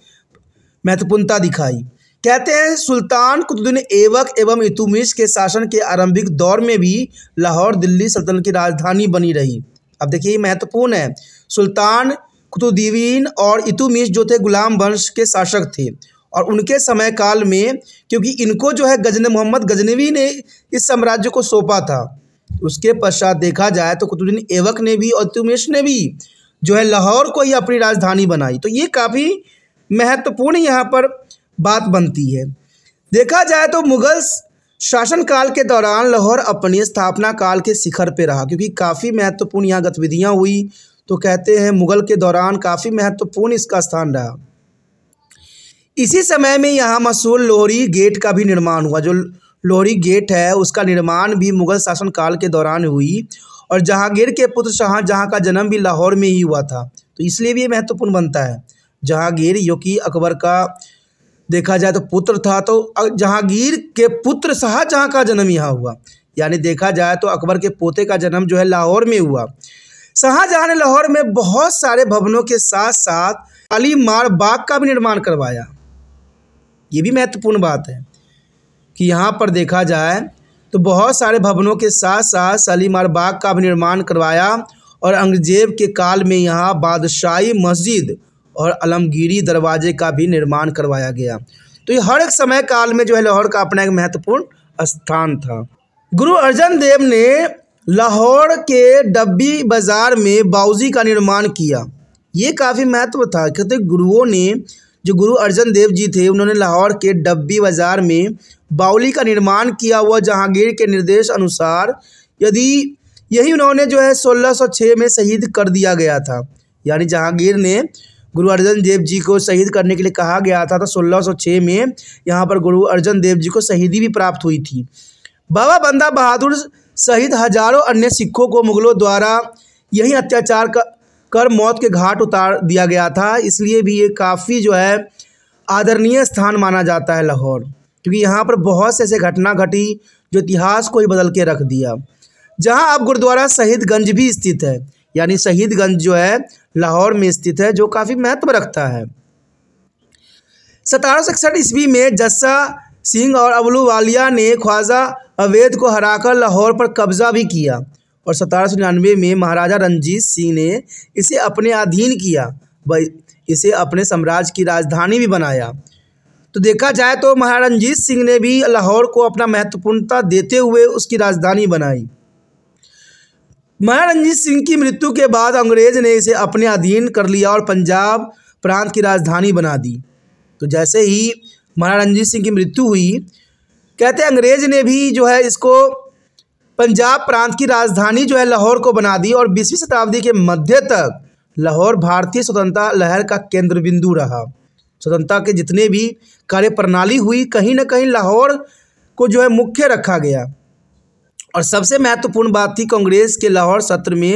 महत्वपूर्णता दिखाई कहते हैं सुल्तान कुतुद्दीन ऐबक एवं इतुमिश के शासन के आरंभिक दौर में भी लाहौर दिल्ली सल्तनत की राजधानी बनी रही अब देखिए ये महत्वपूर्ण है सुल्तान कुतुद्दीन और इतुमिश जो थे गुलाम वंश के शासक थे और उनके समय काल में क्योंकि इनको जो है गजन मोहम्मद गजनवी ने इस साम्राज्य को सौंपा था उसके पश्चात देखा जाए तो कुतुद्दीन एवक ने भी और इतुमिश ने भी जो है लाहौर को ही अपनी राजधानी बनाई तो ये काफ़ी महत्वपूर्ण यहाँ पर बात बनती है देखा जाए तो मुगल शासन काल के दौरान लाहौर अपनी स्थापना काल के शिखर पर रहा क्योंकि काफ़ी महत्वपूर्ण यहाँ गतिविधियाँ हुई तो कहते हैं मुग़ल के दौरान काफ़ी महत्वपूर्ण इसका स्थान रहा इसी समय में यहाँ मशहूर लोहरी गेट का भी निर्माण हुआ जो लोहरी गेट है उसका निर्माण भी मुग़ल शासनकाल के दौरान हुई और जहांगीर के पुत्र शाहजहाँ का जन्म भी लाहौर में ही हुआ था तो इसलिए भी महत्वपूर्ण बनता है जहांगीर जो कि अकबर का देखा जाए तो पुत्र था तो जहांगीर के पुत्र शाहजहाँ का जन्म यहाँ हुआ यानी देखा जाए तो अकबर के पोते का जन्म जो है लाहौर में हुआ शाहजहां ने लाहौर में बहुत सारे भवनों के साथ साथ अलीमार बाग का भी निर्माण करवाया ये भी महत्वपूर्ण बात है कि यहाँ पर देखा जाए तो बहुत सारे भवनों के साथ साथ सलीमार बाग का भी निर्माण करवाया और अंग्रेजेब के काल में यहाँ बादशाही मस्जिद और अलमगिरी दरवाजे का भी निर्माण करवाया गया तो ये हर एक समय काल में जो है लाहौर का अपना एक महत्वपूर्ण स्थान था गुरु अर्जन देव ने लाहौर के डब्बी बाज़ार में बाउजी का निर्माण किया ये काफ़ी महत्व था कहते गुरुओं ने जो गुरु अर्जन देव जी थे उन्होंने लाहौर के डब्बी बाज़ार में बाउली का निर्माण किया हुआ जहांगीर के निर्देश अनुसार यदि यही उन्होंने जो है 1606 में शहीद कर दिया गया था यानी जहांगीर ने गुरु अर्जन देव जी को शहीद करने के लिए कहा गया था तो 1606 में यहाँ पर गुरु अर्जन देव जी को शहीदी भी प्राप्त हुई थी बाबा बंदा बहादुर सहित हजारों अन्य सिखों को मुगलों द्वारा यही अत्याचार कर मौत के घाट उतार दिया गया था इसलिए भी ये काफ़ी जो है आदरणीय स्थान माना जाता है लाहौर क्योंकि यहाँ पर बहुत से ऐसे घटना घटी जो इतिहास को ही बदल के रख दिया जहाँ अब गुरुद्वारा शहीदगंज भी स्थित है यानी शहीदगंज जो है लाहौर में स्थित है जो काफ़ी महत्व रखता है सतारह सौ इकसठ ईस्वी में जस्सा सिंह और अबलू वालिया ने ख्वाजा अवैध को हराकर लाहौर पर कब्जा भी किया और सतारह सौ निन्यानवे में महाराजा रंजीत सिंह ने इसे अपने अधीन किया इसे अपने साम्राज्य की राजधानी भी बनाया तो देखा जाए तो महाराजा रंजीत सिंह ने भी लाहौर को अपना महत्वपूर्णता देते हुए उसकी राजधानी बनाई महाराजा रंजीत सिंह की मृत्यु के बाद अंग्रेज ने इसे अपने अधीन कर लिया और पंजाब प्रांत की राजधानी बना दी तो जैसे ही महाराणा रंजीत सिंह की मृत्यु हुई कहते हैं अंग्रेज ने भी जो है इसको पंजाब प्रांत की राजधानी जो है लाहौर को बना दी और बीसवीं शताब्दी के मध्य तक लाहौर भारतीय स्वतंत्रता लहर का केंद्र बिंदु रहा स्वतंत्रता के जितने भी कार्य प्रणाली हुई कहीं ना कहीं लाहौर को जो है मुख्य रखा गया और सबसे महत्वपूर्ण बात थी कांग्रेस के लाहौर सत्र में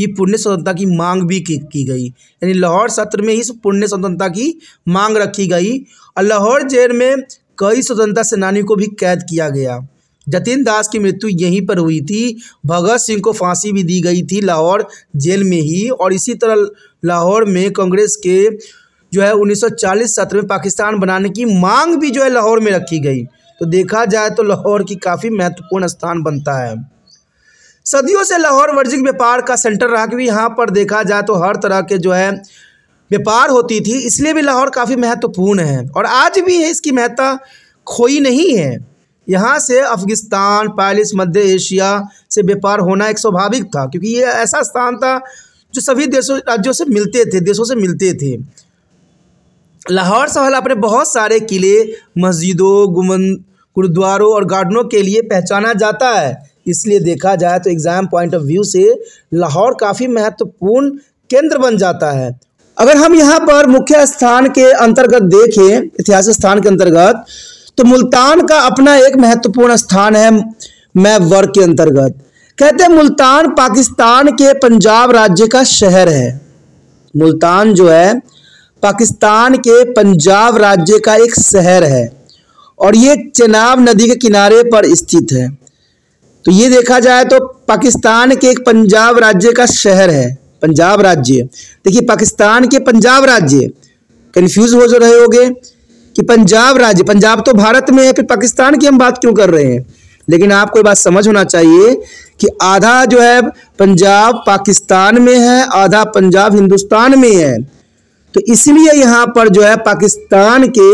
ही पुण्य स्वतंत्रता की मांग भी की, की गई यानी लाहौर सत्र में ही पुण्य स्वतंत्रता की मांग रखी गई लाहौर जेल में कई स्वतंत्रता सेनानी को भी कैद किया गया जतिन दास की मृत्यु यहीं पर हुई थी भगत सिंह को फांसी भी दी गई थी लाहौर जेल में ही और इसी तरह लाहौर में कांग्रेस के जो है 1940 सत्र में पाकिस्तान बनाने की मांग भी जो है लाहौर में रखी गई तो देखा जाए तो लाहौर की काफ़ी महत्वपूर्ण स्थान बनता है सदियों से लाहौर वर्जिक व्यापार का सेंटर रहा क्योंकि यहाँ पर देखा जाए तो हर तरह के जो है व्यापार होती थी इसलिए भी लाहौर काफ़ी महत्वपूर्ण है और आज भी है इसकी महत्ता खोई नहीं है यहाँ से अफगिस्तान पैलिस मध्य एशिया से व्यापार होना एक स्वाभाविक था क्योंकि ये ऐसा स्थान था जो सभी देशों राज्यों से मिलते थे देशों से मिलते थे लाहौर सहल अपने बहुत सारे किले मस्जिदों गुमन गुरुद्वारों और गार्डनों के लिए पहचाना जाता है इसलिए देखा जाए तो एग्ज़ाम पॉइंट ऑफ व्यू से लाहौर काफ़ी महत्वपूर्ण केंद्र बन जाता है अगर हम यहाँ पर मुख्य स्थान के अंतर्गत देखें इतिहास स्थान के अंतर्गत तो मुल्तान का अपना एक महत्वपूर्ण स्थान है मैप वर्ग के अंतर्गत कहते हैं मुल्तान पाकिस्तान के पंजाब राज्य का शहर है मुल्तान जो है पाकिस्तान के पंजाब राज्य का एक शहर है और ये चेनाब नदी के किनारे पर स्थित है तो ये देखा जाए तो पाकिस्तान के एक पंजाब राज्य का शहर है पंजाब राज्य देखिए पाकिस्तान के पंजाब राज्य कन्फ्यूज हो जो रहे होगे कि पंजाब राज्य पंजाब तो भारत में है फिर पाकिस्तान की हम बात क्यों कर रहे हैं लेकिन आपको बात समझ होना चाहिए कि आधा जो है पंजाब पाकिस्तान में है आधा पंजाब हिंदुस्तान में है तो इसलिए यहाँ पर जो है पाकिस्तान के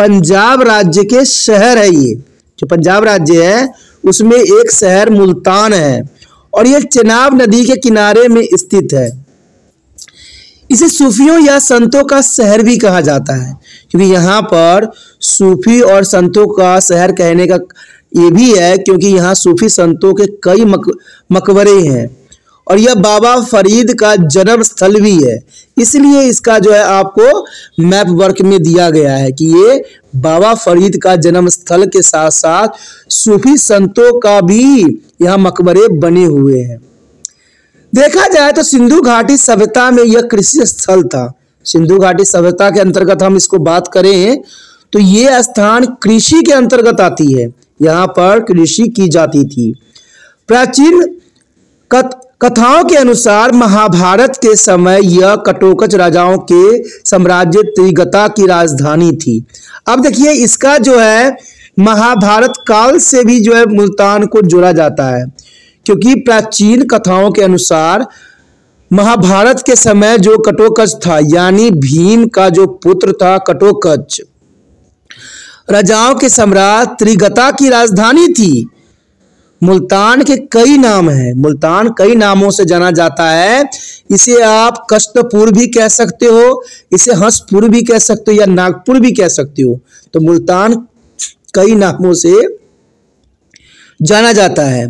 पंजाब राज्य के शहर है ये जो पंजाब राज्य है उसमें एक शहर मुल्तान है और यह चेनाब नदी के किनारे में स्थित है इसे सूफियों या संतों का शहर भी कहा जाता है क्योंकि यहाँ पर सूफी और संतों का शहर कहने का ये भी है क्योंकि यहाँ सूफी संतों के कई मक, मकबरे हैं और यह बाबा फरीद का जन्म स्थल भी है इसलिए इसका जो है आपको मैप वर्क में दिया गया है कि ये बाबा फरीद का जन्म स्थल के साथ साथ सूफी संतों का भी यहाँ मकबरे बने हुए हैं देखा जाए तो सिंधु घाटी सभ्यता में यह कृषि स्थल था सिंधु घाटी सभ्यता के अंतर्गत हम इसको बात करें तो ये स्थान कृषि के अंतर्गत आती है यहाँ पर कृषि की जाती थी प्राचीन कत, कथाओं के अनुसार महाभारत के समय यह कटोकच राजाओं के साम्राज्य त्रिगता की राजधानी थी अब देखिए इसका जो है महाभारत काल से भी जो है मुल्तान को जोड़ा जाता है क्योंकि प्राचीन कथाओं के अनुसार महाभारत के समय जो कटोकच था यानी भीम का जो पुत्र था कटोकच राजाओं के सम्राट त्रिगता की राजधानी थी मुल्तान के कई नाम हैं मुल्तान कई नामों से जाना जाता है इसे आप कष्टपुर भी कह सकते हो इसे हंसपुर भी कह सकते हो या नागपुर भी कह सकते हो तो मुल्तान कई नामों से जाना जाता है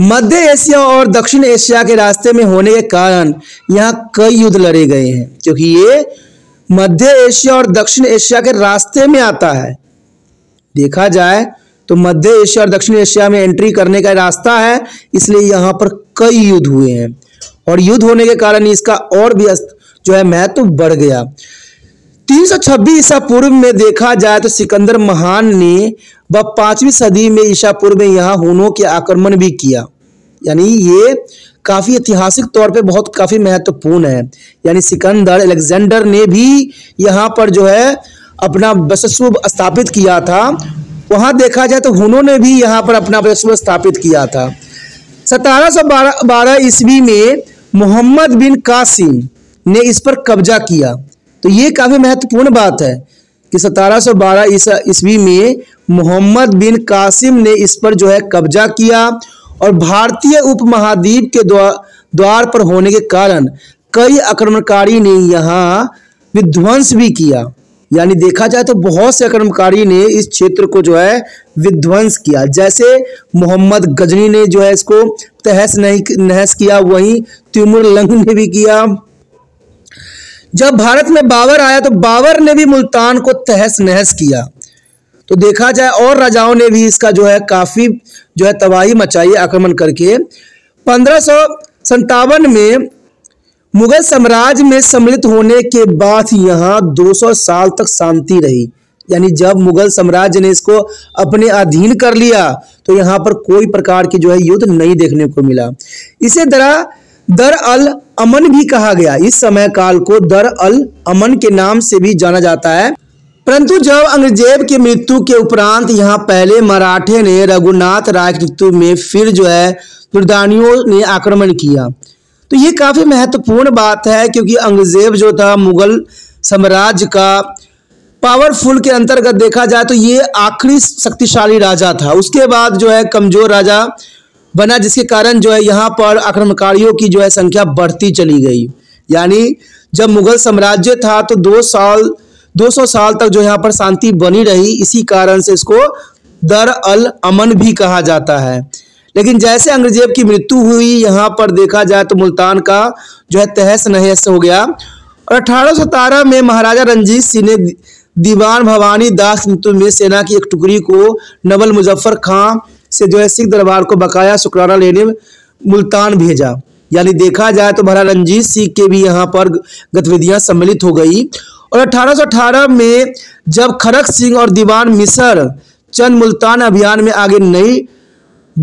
मध्य एशिया और दक्षिण एशिया के रास्ते में होने के कारण यहाँ कई युद्ध लड़े गए हैं क्योंकि ये मध्य एशिया और दक्षिण एशिया के रास्ते में आता है देखा जाए तो मध्य एशिया और दक्षिण एशिया में एंट्री करने का रास्ता है इसलिए यहाँ पर कई युद्ध हुए हैं और युद्ध होने के कारण इसका और भी जो है महत्व तो बढ़ गया तीन सौ छब्बीस ईसा पूर्व में देखा जाए तो सिकंदर महान ने व पांचवी सदी में ईसा पूर्व में यहाँ हुनों के आक्रमण भी किया यानी ये काफ़ी ऐतिहासिक तौर पे बहुत काफ़ी महत्वपूर्ण है यानी सिकंदर अलेक्जेंडर ने भी यहाँ पर जो है अपना वसस्व स्थापित किया था वहां देखा जाए तो हुनों ने भी यहाँ पर अपना वसस्व स्थापित किया था सतारह सौ बारह ईस्वी में मोहम्मद बिन कासिम ने इस पर कब्जा किया तो ये काफ़ी महत्वपूर्ण बात है कि 1712 बारह ईस्वी में मोहम्मद बिन कासिम ने इस पर जो है कब्जा किया और भारतीय उपमहाद्वीप के द्वार पर होने के कारण कई आक्रमणकारी ने यहाँ विध्वंस भी किया यानी देखा जाए तो बहुत से आक्रमणकारी ने इस क्षेत्र को जो है विध्वंस किया जैसे मोहम्मद गजनी ने जो है इसको तहस नहीं नहस किया वहीं तिमुर लंग ने भी किया जब भारत में बाबर आया तो बाबर ने भी मुल्तान को तहस नहस किया तो देखा जाए और राजाओं ने भी इसका जो है काफ़ी जो है तबाही मचाई आक्रमण करके पंद्रह में मुगल साम्राज्य में सम्मिलित होने के बाद यहाँ 200 साल तक शांति रही यानी जब मुगल साम्राज्य ने इसको अपने अधीन कर लिया तो यहाँ पर कोई प्रकार की जो है युद्ध नहीं देखने को मिला इसी तरह दर अल अमन भी कहा गया इस समय काल को दर अल अमन के नाम से भी जाना जाता है परंतु जब अंग्रेजेब की मृत्यु के उपरांत यहाँ पहले मराठे ने रघुनाथ राय की मृत्यु में फिर जो है दुर्दानियों ने आक्रमण किया तो ये काफ़ी महत्वपूर्ण बात है क्योंकि अंग्रेजेब जो था मुगल साम्राज्य का पावरफुल के अंतर्गत देखा जाए तो ये आखिरी शक्तिशाली राजा था उसके बाद जो है कमजोर राजा बना जिसके कारण जो है यहाँ पर आक्रमणकारियों की जो है संख्या बढ़ती चली गई यानी जब मुगल साम्राज्य था तो दो साल 200 साल तक जो यहाँ पर शांति बनी रही इसी कारण से इसको दर अल अमन भी कहा जाता है लेकिन जैसे अंग्रेजेब की मृत्यु हुई यहाँ पर देखा जाए तो मुल्तान का जो है तहस नहस हो गया और अठारह में महाराजा रंजीत सिंह ने दीवान भवानी दास मृत्यु में सेना की एक टुकड़ी को नवल मुजफ्फर खां से जो है सिख दरबार को बकाया शुक्राना लेने मुल्तान भेजा यानी देखा जाए तो महाराज रंजीत सिंह के भी यहाँ पर गतिविधियां सम्मिलित हो गई और 1818 में जब खड़क सिंह और दीवान मिसर चंद मुल्तान अभियान में आगे नहीं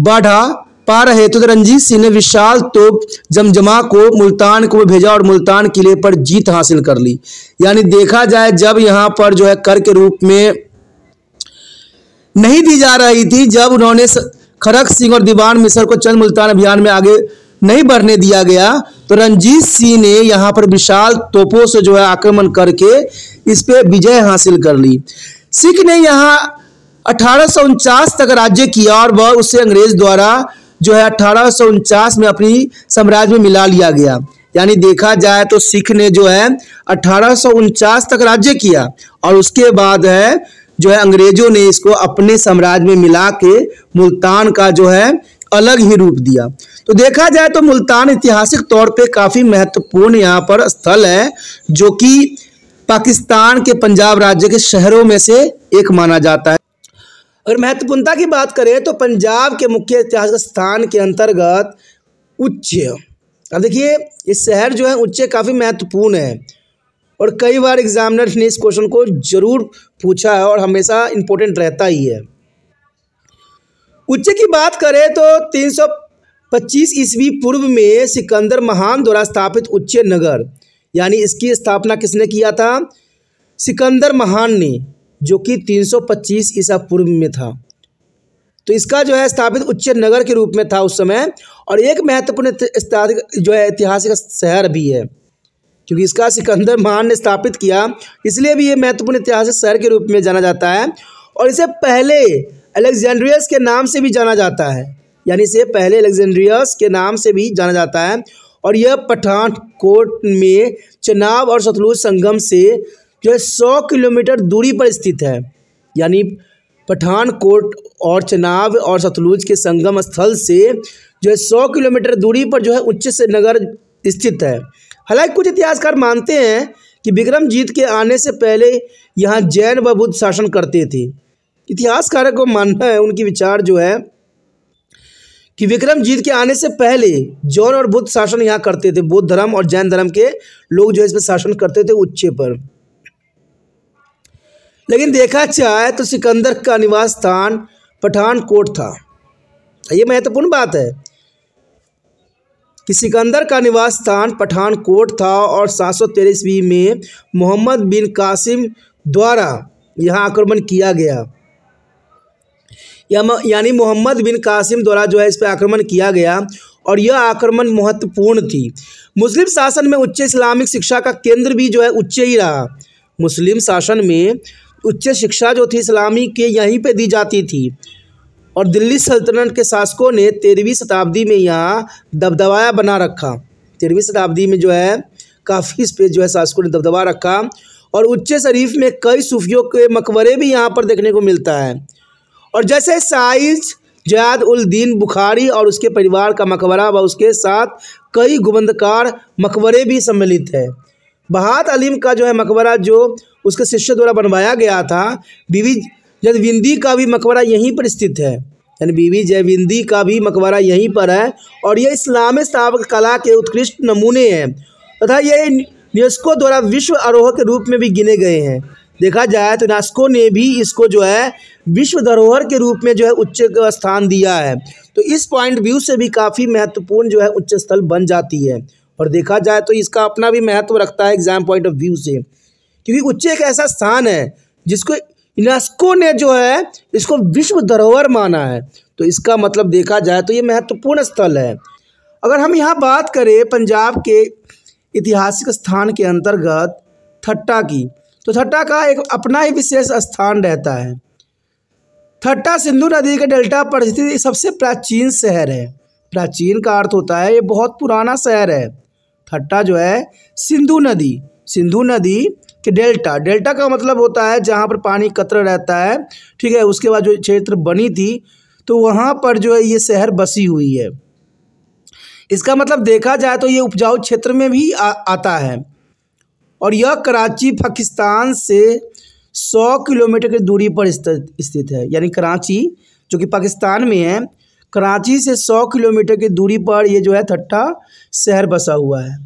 बढ़ा पा रहे तो रंजीत सिंह ने विशाल तोप जमजमा को मुल्तान को भेजा और मुल्तान किले पर जीत हासिल कर ली यानी देखा जाए जब यहाँ पर जो है कर के रूप में नहीं दी जा रही थी जब उन्होंने खरक सिंह और दीवान मिश्र को चंद मुल्तान अभियान में आगे नहीं बढ़ने दिया गया तो रंजीत सिंह ने यहाँ पर विशाल तोपों से जो है आक्रमण करके इस पे विजय हासिल कर ली सिख ने यहाँ अठारह तक राज्य किया और वह उसे अंग्रेज द्वारा जो है अठारह में अपनी साम्राज्य में मिला लिया गया यानी देखा जाए तो सिख ने जो है अठारह तक राज्य किया और उसके बाद है जो है अंग्रेजों ने इसको अपने साम्राज्य में मिला के मुल्तान का जो है अलग ही रूप दिया तो देखा जाए तो मुल्तान ऐतिहासिक तौर पे काफ़ी महत्वपूर्ण यहाँ पर स्थल है जो कि पाकिस्तान के पंजाब राज्य के शहरों में से एक माना जाता है अगर महत्वपूर्णता की बात करें तो पंजाब के मुख्य ऐतिहासिक स्थान के अंतर्गत उच्च अब देखिए ये शहर जो है उच्च काफ़ी महत्वपूर्ण है और कई बार एग्जामिनर ने इस क्वेश्चन को जरूर पूछा है और हमेशा इंपॉर्टेंट रहता ही है उच्च की बात करें तो 325 ईस्वी पूर्व में सिकंदर महान द्वारा स्थापित उच्च नगर यानी इसकी स्थापना किसने किया था सिकंदर महान ने जो कि 325 ईसा पूर्व में था तो इसका जो है स्थापित उच्च नगर के रूप में था उस समय और एक महत्वपूर्ण जो है ऐतिहासिक शहर भी है क्योंकि इसका सिकंदर महान ने स्थापित किया इसलिए भी ये महत्वपूर्ण ऐतिहासिक शहर के रूप में जाना जाता है और इसे पहले अलेक्जेंड्रियस के नाम से भी जाना जाता है यानी इसे पहले अलेक्जेंड्रियस के नाम से भी जाना जाता है और यह पठानकोट में चनाब और सतलुज संगम से जो है सौ किलोमीटर दूरी पर स्थित है यानी पठानकोट और चनाब और सतलुज के संगम स्थल से जो है सौ किलोमीटर दूरी पर जो है उच्च से नगर स्थित है हालांकि कुछ इतिहासकार मानते हैं कि विक्रमजीत के आने से पहले यहाँ जैन व बुद्ध शासन करते थे इतिहासकार को मानना है उनकी विचार जो है कि विक्रमजीत के आने से पहले जौन और बुद्ध शासन यहाँ करते थे बौद्ध धर्म और जैन धर्म के लोग जो है इसमें शासन करते थे उच्चे पर लेकिन देखा जाए तो सिकंदर का निवास स्थान पठानकोट था ये महत्वपूर्ण बात है कि सिकंदर का निवास स्थान पठानकोट था और सात सौ तेरह ईस्वी में मोहम्मद बिन कासिम द्वारा यहाँ आक्रमण किया गया या यानी मोहम्मद बिन कासिम द्वारा जो है इस पर आक्रमण किया गया और यह आक्रमण महत्वपूर्ण थी मुस्लिम शासन में उच्च इस्लामिक शिक्षा का केंद्र भी जो है उच्च ही रहा मुस्लिम शासन में उच्च शिक्षा जो थी इस्लामी के यहीं पे दी जाती थी और दिल्ली सल्तनत के शासकों ने तेरहवीं शताब्दी में यहाँ दबदबाया बना रखा तेरहवीं शताब्दी में जो है काफ़ी इस पर जो है शासकों ने दबदबा रखा और उच्च शरीफ में कई सूफियों के मकबरे भी यहाँ पर देखने को मिलता है और जैसे साइज जयाद उल दीन बुखारी और उसके परिवार का मकबरा व उसके साथ कई गुबंदकार मकबरे भी सम्मिलित है बहात अलीम का जो है मकबरा जो उसके शिष्य द्वारा बनवाया गया था बीवी जदविंदी का भी मकबरा यहीं पर स्थित है यानी बीवी जयविंदी का भी मकबरा यहीं पर है और यह इस्लामी स्थापक कला के उत्कृष्ट नमूने हैं तथा ये यूनेस्को द्वारा विश्व आरोहर के रूप में भी गिने गए हैं देखा जाए तो यूनेस्को ने भी इसको जो है विश्व धरोहर के रूप में जो है उच्च स्थान दिया है तो इस पॉइंट व्यू से भी काफ़ी महत्वपूर्ण जो है उच्च स्थल बन जाती है और देखा जाए तो इसका अपना भी महत्व रखता है एग्जाम पॉइंट ऑफ व्यू से क्योंकि उच्च एक ऐसा स्थान है जिसको यूनेस्को ने जो है इसको विश्व धरोहर माना है तो इसका मतलब देखा जाए तो ये महत्वपूर्ण स्थल है अगर हम यहाँ बात करें पंजाब के ऐतिहासिक स्थान के अंतर्गत थट्टा की तो थट्टा का एक अपना ही विशेष स्थान रहता है थट्टा सिंधु नदी के डेल्टा पर स्थित सबसे प्राचीन शहर है प्राचीन का अर्थ होता है ये बहुत पुराना शहर है थट्टा जो है सिंधु नदी सिंधु नदी कि डेल्टा डेल्टा का मतलब होता है जहाँ पर पानी कतरा रहता है ठीक है उसके बाद जो क्षेत्र बनी थी तो वहाँ पर जो है ये शहर बसी हुई है इसका मतलब देखा जाए तो ये उपजाऊ क्षेत्र में भी आ, आता है और यह कराची पाकिस्तान से सौ किलोमीटर की दूरी पर स्थित है यानी कराची जो कि पाकिस्तान में है कराची से सौ किलोमीटर की दूरी पर यह जो है थट्टा शहर बसा हुआ है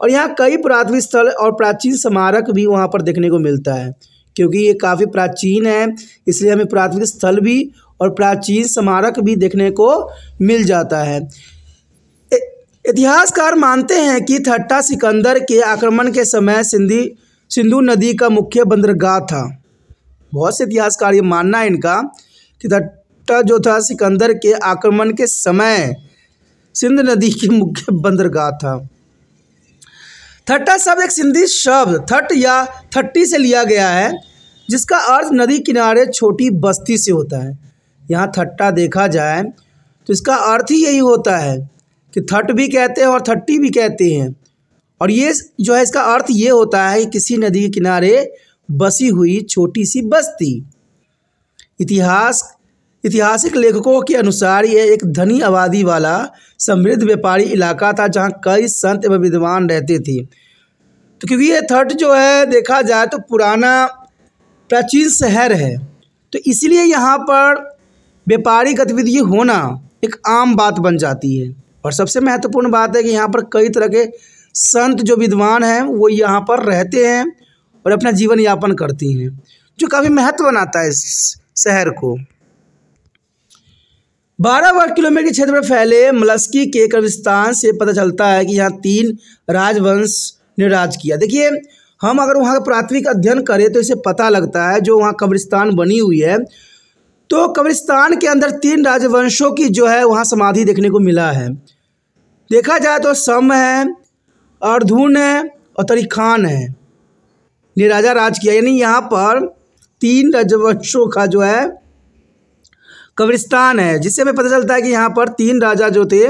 और यहाँ कई पुरातत्विक स्थल और प्राचीन स्मारक भी वहाँ पर देखने को मिलता है क्योंकि ये काफ़ी प्राचीन है इसलिए हमें पुरातत्विक स्थल भी और प्राचीन स्मारक भी देखने को मिल जाता है इतिहासकार मानते हैं कि थट्टा सिकंदर के आक्रमण के समय सिंधी सिंधु नदी का मुख्य बंदरगाह था बहुत से इतिहासकार ये मानना है इनका कि थट्टा जो था सिकंदर के आक्रमण के समय सिंध नदी की मुख्य बंदरगाह था थट्टा शब्द एक सिंधी शब्द थट या थट्टी से लिया गया है जिसका अर्थ नदी किनारे छोटी बस्ती से होता है यहाँ थट्टा देखा जाए तो इसका अर्थ ही यही होता है कि थट भी कहते हैं और थट्टी भी कहते हैं और ये जो है इसका अर्थ ये होता है कि किसी नदी के किनारे बसी हुई छोटी सी बस्ती इतिहास ऐतिहासिक लेखकों के अनुसार यह एक धनी आबादी वाला समृद्ध व्यापारी इलाका था जहाँ कई संत एवं विद्वान रहते थे तो क्योंकि ये थर्ड जो है देखा जाए तो पुराना प्राचीन शहर है तो इसलिए यहाँ पर व्यापारी गतिविधि होना एक आम बात बन जाती है और सबसे महत्वपूर्ण बात है कि यहाँ पर कई तरह के संत जो विद्वान हैं वो यहाँ पर रहते हैं और अपना जीवन यापन करती हैं जो काफ़ी महत्व बनाता है इस शहर को बारह वर्ग किलोमीटर के क्षेत्र में फैले मलस्की के कब्रिस्तान से पता चलता है कि यहाँ तीन राजवंश ने राज किया देखिए हम अगर वहाँ का प्राथमिक अध्ययन करें तो इसे पता लगता है जो वहाँ कब्रिस्तान बनी हुई है तो कब्रिस्तान के अंदर तीन राजवंशों की जो है वहाँ समाधि देखने को मिला है देखा जाए तो सम है अर्धुन है और तरीखान है ने राजा राज किया यानी यहाँ पर तीन राजवंशों का जो है कब्रिस्तान है जिससे हमें पता चलता है कि यहाँ पर तीन राजा जो थे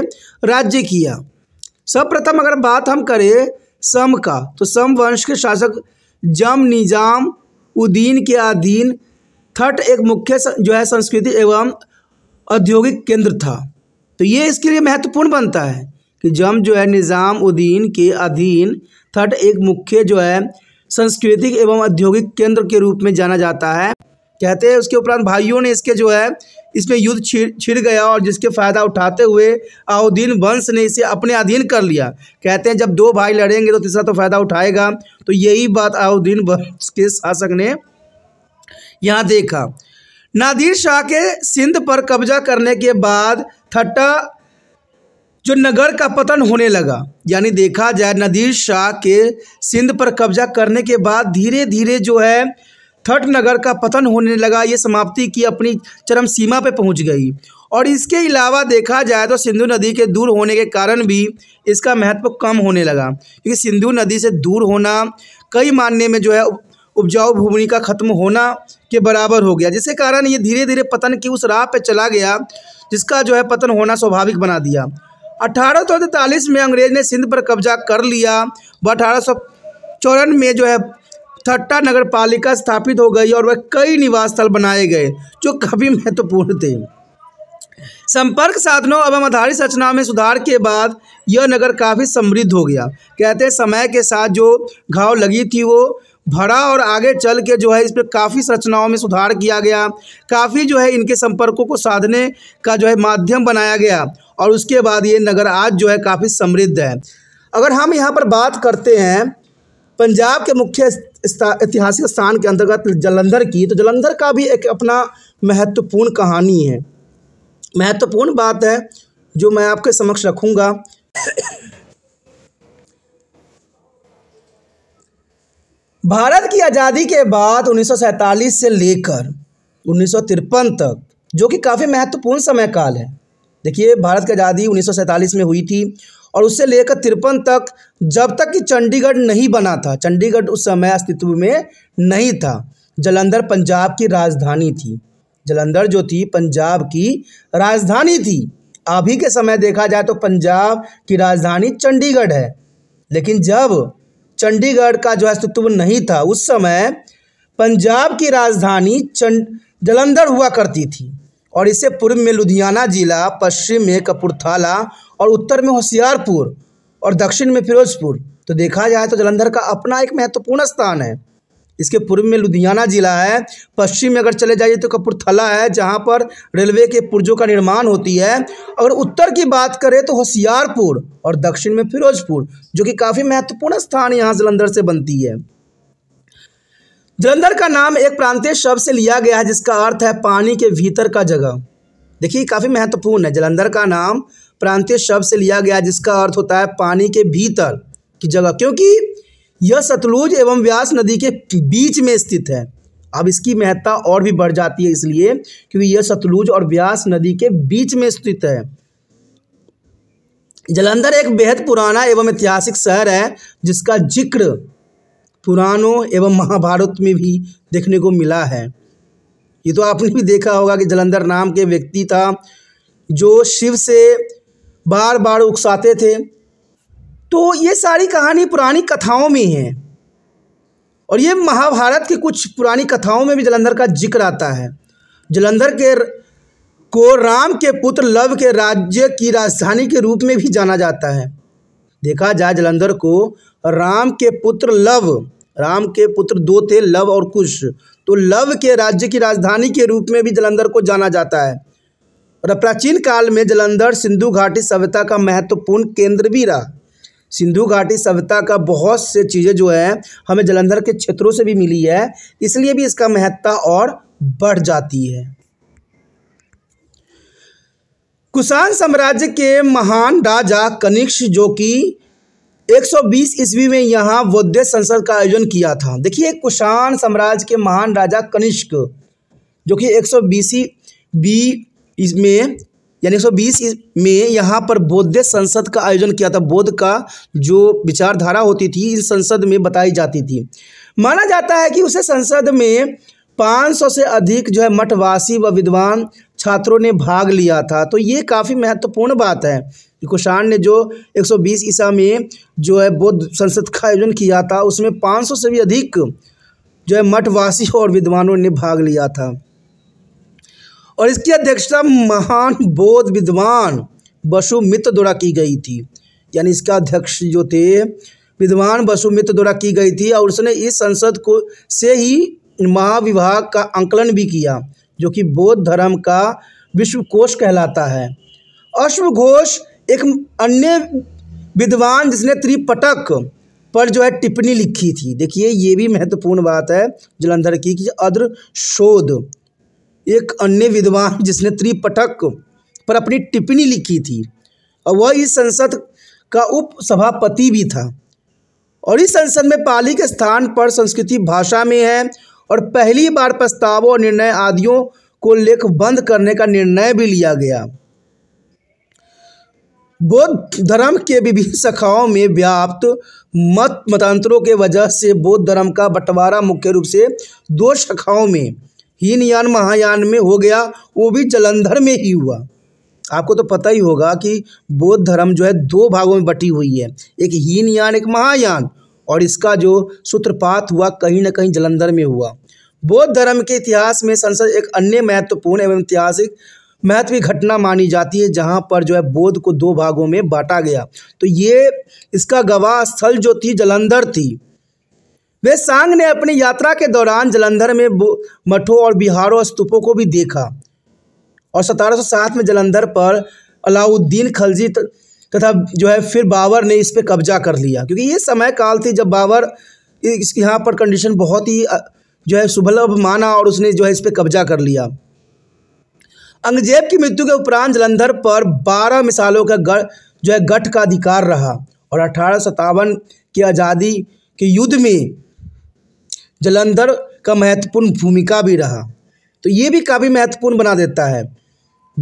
राज्य किया सर्वप्रथम अगर बात हम करें सम का तो सम वंश के शासक जम निजाम उद्दीन के अधीन थट एक मुख्य जो है संस्कृति एवं औद्योगिक केंद्र था तो ये इसके लिए महत्वपूर्ण बनता है कि जम जो है निज़ाम उद्दीन के अधीन थट एक मुख्य जो है सांस्कृतिक एवं औद्योगिक केंद्र के रूप में जाना जाता है कहते हैं उसके उपरांत भाइयों ने इसके जो है इसमें युद्ध छिड़ छिड़ गया और जिसके फ़ायदा उठाते हुए आउद्दीन वंश ने इसे अपने अधीन कर लिया कहते हैं जब दो भाई लड़ेंगे तो तीसरा तो फ़ायदा उठाएगा तो यही बात आउद्दीन वंश के शासक ने यहाँ देखा नादिर शाह के सिंध पर कब्जा करने के बाद थट्टा जो नगर का पतन होने लगा यानी देखा जाए नदीर शाह के सिंध पर कब्जा करने के बाद धीरे धीरे जो है छठ नगर का पतन होने लगा ये समाप्ति की अपनी चरम सीमा पर पहुँच गई और इसके अलावा देखा जाए तो सिंधु नदी के दूर होने के कारण भी इसका महत्व कम होने लगा क्योंकि सिंधु नदी से दूर होना कई मानने में जो है उपजाऊ भूमि का खत्म होना के बराबर हो गया जिसके कारण ये धीरे धीरे पतन की उस राह पर चला गया जिसका जो है पतन होना स्वाभाविक बना दिया अठारह सौ में अंग्रेज ने सिंध पर कब्जा कर लिया व अठारह में जो है थट्टा नगर पालिका स्थापित हो गई और वह कई निवास स्थल बनाए गए जो काफ़ी महत्वपूर्ण थे संपर्क साधनों एवं आधारित रचना में सुधार के बाद यह नगर काफ़ी समृद्ध हो गया कहते हैं समय के साथ जो घाव लगी थी वो भरा और आगे चल के जो है इस पर काफ़ी संरचनाओं में सुधार किया गया काफ़ी जो है इनके संपर्कों को साधने का जो है माध्यम बनाया गया और उसके बाद ये नगर आज जो है काफ़ी समृद्ध है अगर हम यहाँ पर बात करते हैं पंजाब के मुख्य ऐतिहासिक स्थान के अंतर्गत जलंधर की तो जलंधर का भी एक अपना महत्वपूर्ण कहानी है महत्वपूर्ण बात है जो मैं आपके समक्ष रखूंगा भारत की आज़ादी के बाद 1947 से लेकर उन्नीस तक जो कि काफ़ी महत्वपूर्ण समय काल है देखिए भारत की आज़ादी 1947 में हुई थी और उससे लेकर तिरपन तक जब तक कि चंडीगढ़ नहीं बना था चंडीगढ़ उस समय अस्तित्व में नहीं था जलंधर पंजाब की राजधानी थी जलंधर जो थी पंजाब की राजधानी थी अभी के समय देखा जाए तो पंजाब की राजधानी चंडीगढ़ है लेकिन जब चंडीगढ़ का जो अस्तित्व नहीं था उस समय पंजाब की राजधानी चंड जलंधर हुआ करती थी और इसे पूर्व में लुधियाना जिला पश्चिम में कपूरथला और उत्तर में होशियारपुर और दक्षिण में फिरोजपुर तो देखा जाए तो जलंधर का अपना एक महत्वपूर्ण स्थान है इसके पूर्व में लुधियाना जिला है पश्चिम में अगर चले जाइए तो कपूरथला है जहाँ पर रेलवे के पुर्जों का निर्माण होती है अगर उत्तर की बात करें तो होशियारपुर और दक्षिण में फिरोजपुर जो कि काफ़ी महत्वपूर्ण स्थान यहाँ जलंधर से बनती है जलंधर का नाम एक प्रांतीय शब्द से लिया गया है जिसका अर्थ है पानी के भीतर का जगह देखिए काफ़ी महत्वपूर्ण है जलंधर का नाम प्रांतीय शब्द से लिया गया जिसका अर्थ होता है पानी के भीतर की जगह क्योंकि यह सतलुज एवं व्यास नदी के बीच में स्थित है अब इसकी महत्ता और भी बढ़ जाती है इसलिए क्योंकि यह सतलुज और व्यास नदी के बीच में स्थित है जलंधर एक बेहद पुराना एवं ऐतिहासिक शहर है जिसका जिक्र पुराणों एवं महाभारत में भी देखने को मिला है ये तो आपने भी देखा होगा कि जलंधर नाम के व्यक्ति था जो शिव से बार बार उकसाते थे तो ये सारी कहानी पुरानी कथाओं में है और ये महाभारत की कुछ पुरानी कथाओं में भी जलंधर का जिक्र आता है जलंधर के को राम के पुत्र लव के राज्य की राजधानी के रूप में भी जाना जाता है देखा जाए जलंधर को राम के पुत्र लव राम के पुत्र दो थे लव और कुश तो लव के राज्य की राजधानी के रूप में भी जलंधर को जाना जाता है और प्राचीन काल में जलंधर सिंधु घाटी सभ्यता का महत्वपूर्ण केंद्र भी रहा सिंधु घाटी सभ्यता का बहुत से चीज़ें जो है हमें जलंधर के क्षेत्रों से भी मिली है इसलिए भी इसका महत्ता और बढ़ जाती है कुषाण साम्राज्य के महान राजा कनिष्क जो कि 120 ईस्वी में यहाँ बौद्ध संसद का आयोजन किया था देखिए कुषाण साम्राज्य के महान राजा कनिष्क जो कि एक सौ बीस बी इसमें यानी एक सौ बीस में यहाँ पर बौद्ध संसद का आयोजन किया था बौद्ध का जो विचारधारा होती थी इस संसद में बताई जाती थी माना जाता है कि उसे संसद में 500 से अधिक जो है मठवासी व विद्वान छात्रों ने भाग लिया था तो ये काफ़ी महत्वपूर्ण बात है कुषाण ने जो 120 ईसा में जो है बौद्ध संसद का आयोजन किया था उसमें 500 से भी अधिक जो है मठवासी और विद्वानों ने भाग लिया था और इसकी अध्यक्षता महान बौद्ध विद्वान बसुमित्र द्वारा की गई थी यानी इसका अध्यक्ष जो थे विद्वान बसुमित्र द्वारा की गई थी और उसने इस संसद को से ही महाविभाग का आंकलन भी किया जो कि बौद्ध धर्म का विश्वकोश कहलाता है अश्वघोष एक अन्य विद्वान जिसने त्रिपटक पर जो है टिप्पणी लिखी थी देखिए ये भी महत्वपूर्ण बात है जलंधर की कि अद्र शोध एक अन्य विद्वान जिसने त्रिपटक पर अपनी टिप्पणी लिखी थी और वह इस संसद का उप सभापति भी था और इस संसद में पाली के स्थान पर संस्कृति भाषा में है और पहली बार प्रस्तावों और निर्णय आदियों को लेख बंद करने का निर्णय भी लिया गया बौद्ध धर्म के विभिन्न शाखाओं में व्याप्त मत मतांतरों के वजह से बौद्ध धर्म का बंटवारा मुख्य रूप से दो शाखाओं में हीनयान महायान में हो गया वो भी जलंधर में ही हुआ आपको तो पता ही होगा कि बौद्ध धर्म जो है दो भागों में बटी हुई है एक हीनयान एक महायान और इसका जो सूत्रपात हुआ कहीं ना कहीं जलंधर में हुआ बौद्ध धर्म के इतिहास में संसद एक अन्य महत्वपूर्ण एवं ऐतिहासिक महत्व की घटना मानी जाती है जहाँ पर जो है बौद्ध को दो भागों में बांटा गया तो ये इसका गवाह स्थल जो थी जलंधर थी वे सांग ने अपनी यात्रा के दौरान जलंधर में मठों और बिहारों स्तूपों को भी देखा और 1707 में जलंधर पर अलाउद्दीन खलजी तथा जो है फिर बाबर ने इस पर कब्जा कर लिया क्योंकि ये समय काल थी जब बाबर इसके यहाँ पर कंडीशन बहुत ही जो है सुबलभ माना और उसने जो है इस पर कब्जा कर लिया अंगजेब की मृत्यु के उपरांत जलंधर पर बारह मिसालों का गढ़ जो है गठ का अधिकार रहा और अठारह के आज़ादी के युद्ध में जलंधर का महत्वपूर्ण भूमिका भी रहा तो ये भी काफ़ी महत्वपूर्ण बना देता है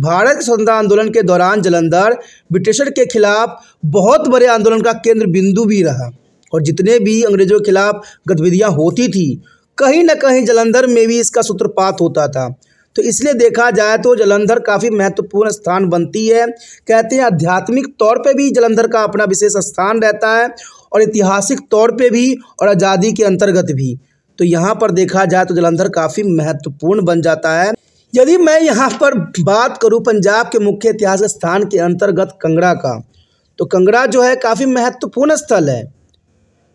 भारत के स्वतंत्रता आंदोलन के दौरान जलंधर ब्रिटिशर के खिलाफ बहुत बड़े आंदोलन का केंद्र बिंदु भी रहा और जितने भी अंग्रेजों के खिलाफ गतिविधियाँ होती थी कहीं ना कहीं जलंधर में भी इसका सूत्रपात होता था तो इसलिए देखा जाए तो जलंधर काफ़ी महत्वपूर्ण स्थान बनती है कहते हैं आध्यात्मिक तौर पे भी जलंधर का अपना विशेष स्थान रहता है और ऐतिहासिक तौर पे भी और आज़ादी के अंतर्गत भी तो यहाँ पर देखा जाए तो जलंधर काफ़ी महत्वपूर्ण बन जाता है यदि मैं यहाँ पर बात करूँ पंजाब के मुख्य इतिहास स्थान के अंतर्गत कंगड़ा का तो कंगड़ा जो है काफ़ी महत्वपूर्ण स्थल है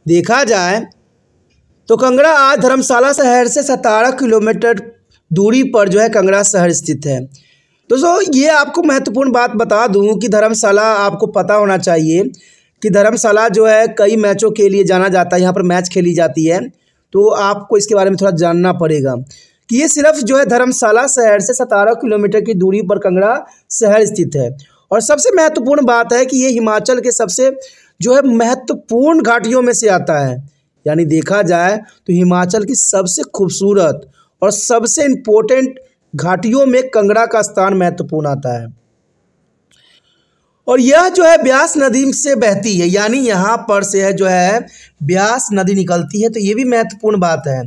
देखा जाए तो कंगड़ा आज धर्मशाला शहर से सतारह किलोमीटर दूरी पर जो है कंगड़ा शहर स्थित है दोस्तों ये आपको महत्वपूर्ण बात बता दूं कि धर्मशाला आपको पता होना चाहिए कि धर्मशाला जो है कई मैचों के लिए जाना जाता है यहाँ पर मैच खेली जाती है तो आपको इसके बारे में थोड़ा जानना पड़ेगा कि ये सिर्फ जो है धर्मशाला शहर से सतारह किलोमीटर की दूरी पर कंगड़ा शहर स्थित है और सबसे महत्वपूर्ण बात है कि ये हिमाचल के सबसे जो है महत्वपूर्ण घाटियों में से आता है यानी देखा जाए तो हिमाचल की सबसे खूबसूरत और सबसे इम्पोर्टेंट घाटियों में कंगड़ा का स्थान महत्वपूर्ण आता है और यह जो है ब्यास नदी से बहती है यानी यहाँ पर से है जो है ब्यास नदी निकलती है तो ये भी महत्वपूर्ण बात है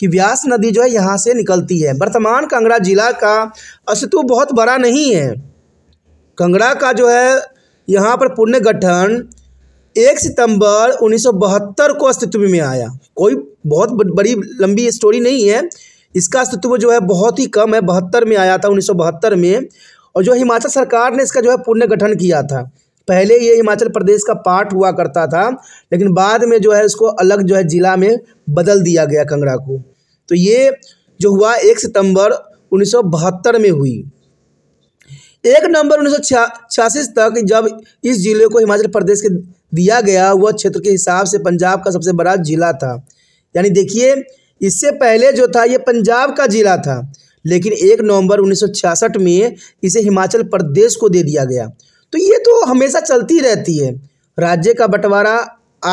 कि व्यास नदी जो है यहाँ से निकलती है वर्तमान कांगड़ा जिला का अस्तित्व बहुत बड़ा नहीं है कांगड़ा का जो है यहाँ पर पुण्य गठन एक सितंबर 1972 को अस्तित्व में आया कोई बहुत बड़ी लंबी स्टोरी नहीं है इसका अस्तित्व जो है बहुत ही कम है बहत्तर में आया था उन्नीस में और जो हिमाचल सरकार ने इसका जो है पुनर्गठन किया था पहले ये हिमाचल प्रदेश का पार्ट हुआ करता था लेकिन बाद में जो है इसको अलग जो है ज़िला में बदल दिया गया कंगड़ा को तो ये जो हुआ एक सितंबर उन्नीस में हुई एक नवंबर उन्नीस तक जब इस जिले को हिमाचल प्रदेश के दिया गया वह क्षेत्र के हिसाब से पंजाब का सबसे बड़ा जिला था यानी देखिए इससे पहले जो था ये पंजाब का जिला था लेकिन एक नवंबर 1966 में इसे हिमाचल प्रदेश को दे दिया गया तो ये तो हमेशा चलती रहती है राज्य का बंटवारा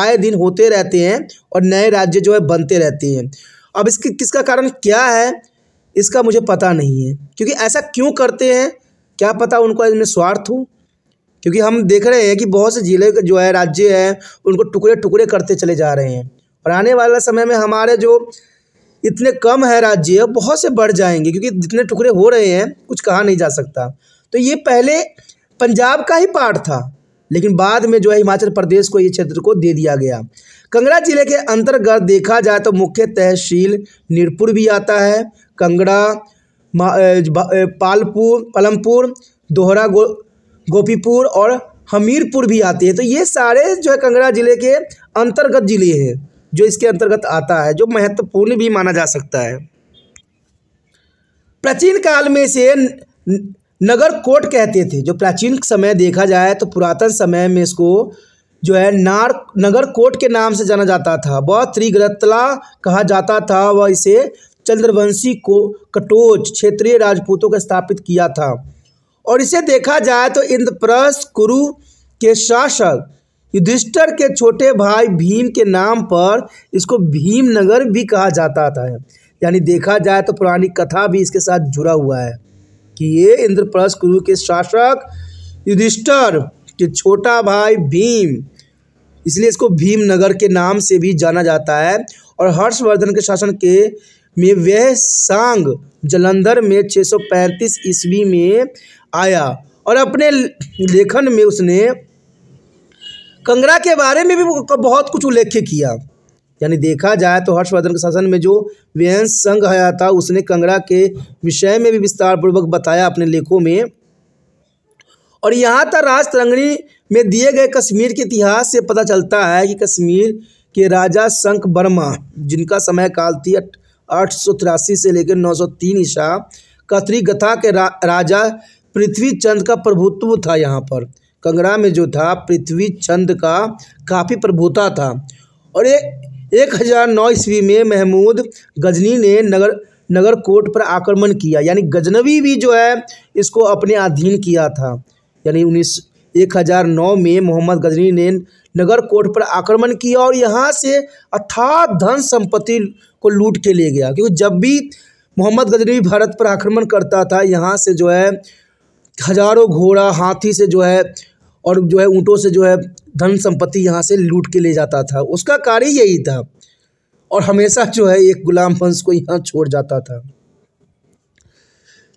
आए दिन होते रहते हैं और नए राज्य जो है बनते रहते हैं अब इसकी किसका कारण क्या है इसका मुझे पता नहीं है क्योंकि ऐसा क्यों करते हैं क्या पता उनको इसमें स्वार्थ हो क्योंकि हम देख रहे हैं कि बहुत से ज़िले जो है राज्य हैं उनको टुकड़े टुकड़े करते चले जा रहे हैं और आने वाला समय में हमारे जो इतने कम है राज्य बहुत से बढ़ जाएंगे क्योंकि जितने टुकड़े हो रहे हैं कुछ कहा नहीं जा सकता तो ये पहले पंजाब का ही पार्ट था लेकिन बाद में जो है हिमाचल प्रदेश को ये क्षेत्र को दे दिया गया कंगड़ा जिले के अंतर्गत देखा जाए तो मुख्य तहसील नीरपुर भी आता है कंगड़ा पालपुर पलमपुर दोहरा गो गोपीपुर और हमीरपुर भी आते हैं तो ये सारे जो है कंगड़ा जिले के अंतर्गत जिले हैं जो इसके अंतर्गत आता है जो महत्वपूर्ण भी माना जा सकता है प्राचीन काल में इसे नगर कोट कहते थे जो प्राचीन समय देखा जाए तो पुरातन समय में इसको जो है नार नगर कोट के नाम से जाना जाता था वह त्रिगरतला कहा जाता था वह इसे चंद्रवंशी को कटोच क्षेत्रीय राजपूतों का स्थापित किया था और इसे देखा जाए तो इंद्रप्रस्थ कुरु के शासक युधिष्ठर के छोटे भाई भीम के नाम पर इसको भीमनगर भी कहा जाता था यानी देखा जाए तो पुरानी कथा भी इसके साथ जुड़ा हुआ है कि ये इंद्रप्रस्थ गुरु के शासक युधिष्ठर के छोटा भाई भीम इसलिए इसको भीमनगर के नाम से भी जाना जाता है और हर्षवर्धन के शासन के में वह सांग जलंधर में 635 ईस्वी में आया और अपने लेखन में उसने कंगरा के बारे में भी बहुत कुछ उल्लेख किया यानी देखा जाए तो हर्षवर्धन के शासन में जो व्यंस संघ आया था उसने कंगरा के विषय में भी विस्तार पूर्वक बताया अपने लेखों में और यहाँ तक राजतरंगणी में दिए गए कश्मीर के इतिहास से पता चलता है कि कश्मीर के राजा शंख वर्मा जिनका समय काल थी आठ से लेकर तीन ईसा कथरी गथा के रा, राजा पृथ्वी चंद का प्रभुत्व था यहाँ पर कंगड़ा में जो था पृथ्वी छंद का काफ़ी प्रभुता था और एक एक हज़ार नौ ईस्वी में महमूद गजनी ने नगर नगर कोट पर आक्रमण किया यानी गजनवी भी जो है इसको अपने अधीन किया था यानी उन्नीस एक हज़ार नौ में मोहम्मद गजनी ने नगर कोट पर आक्रमण किया और यहाँ से अथाह धन संपत्ति को लूट के ले गया क्योंकि जब भी मोहम्मद गजनी भारत पर आक्रमण करता था यहाँ से जो है हजारों घोड़ा हाथी से जो है और जो है ऊँटों से जो है धन संपत्ति यहाँ से लूट के ले जाता था उसका कार्य यही था और हमेशा जो है एक गुलाम वंश को यहाँ छोड़ जाता था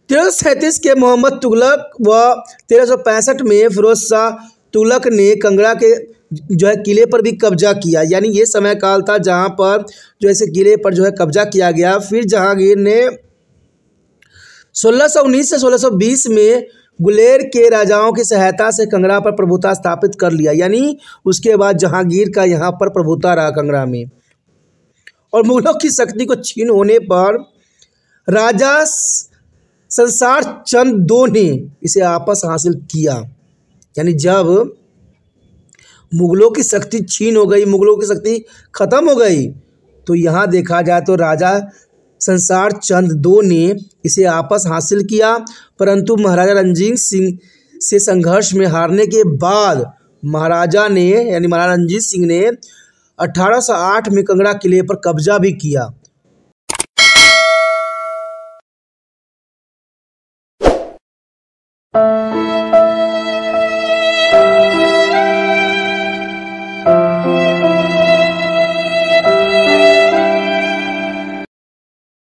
तेरह सैंतीस के मोहम्मद तुगलक व तेरह सौ पैंसठ में फिरोज शाह तुगलक ने कंगड़ा के जो है किले पर भी कब्जा किया यानी ये समय काल था जहाँ पर जो ऐसे किले पर जो है कब्जा किया गया फिर जहांगीर ने सोलह सौ उन्नीस से सोलह सौ बीस में गुलेर के राजाओं की सहायता से कंगरा पर प्रभुता स्थापित कर लिया यानी उसके बाद जहांगीर का यहाँ पर प्रभुता रहा कंगरा में और मुगलों की शक्ति को छीन होने पर राजा संसार चंद दो ने इसे आपस हासिल किया यानी जब मुगलों की शक्ति छीन हो गई मुगलों की शक्ति खत्म हो गई तो यहाँ देखा जाए तो राजा संसार चंद दो ने इसे आपस हासिल किया परंतु महाराजा रंजीत सिंह से संघर्ष में हारने के बाद महाराजा ने यानी महाराजा रंजीत सिंह ने 1808 में कंगड़ा किले पर कब्जा भी किया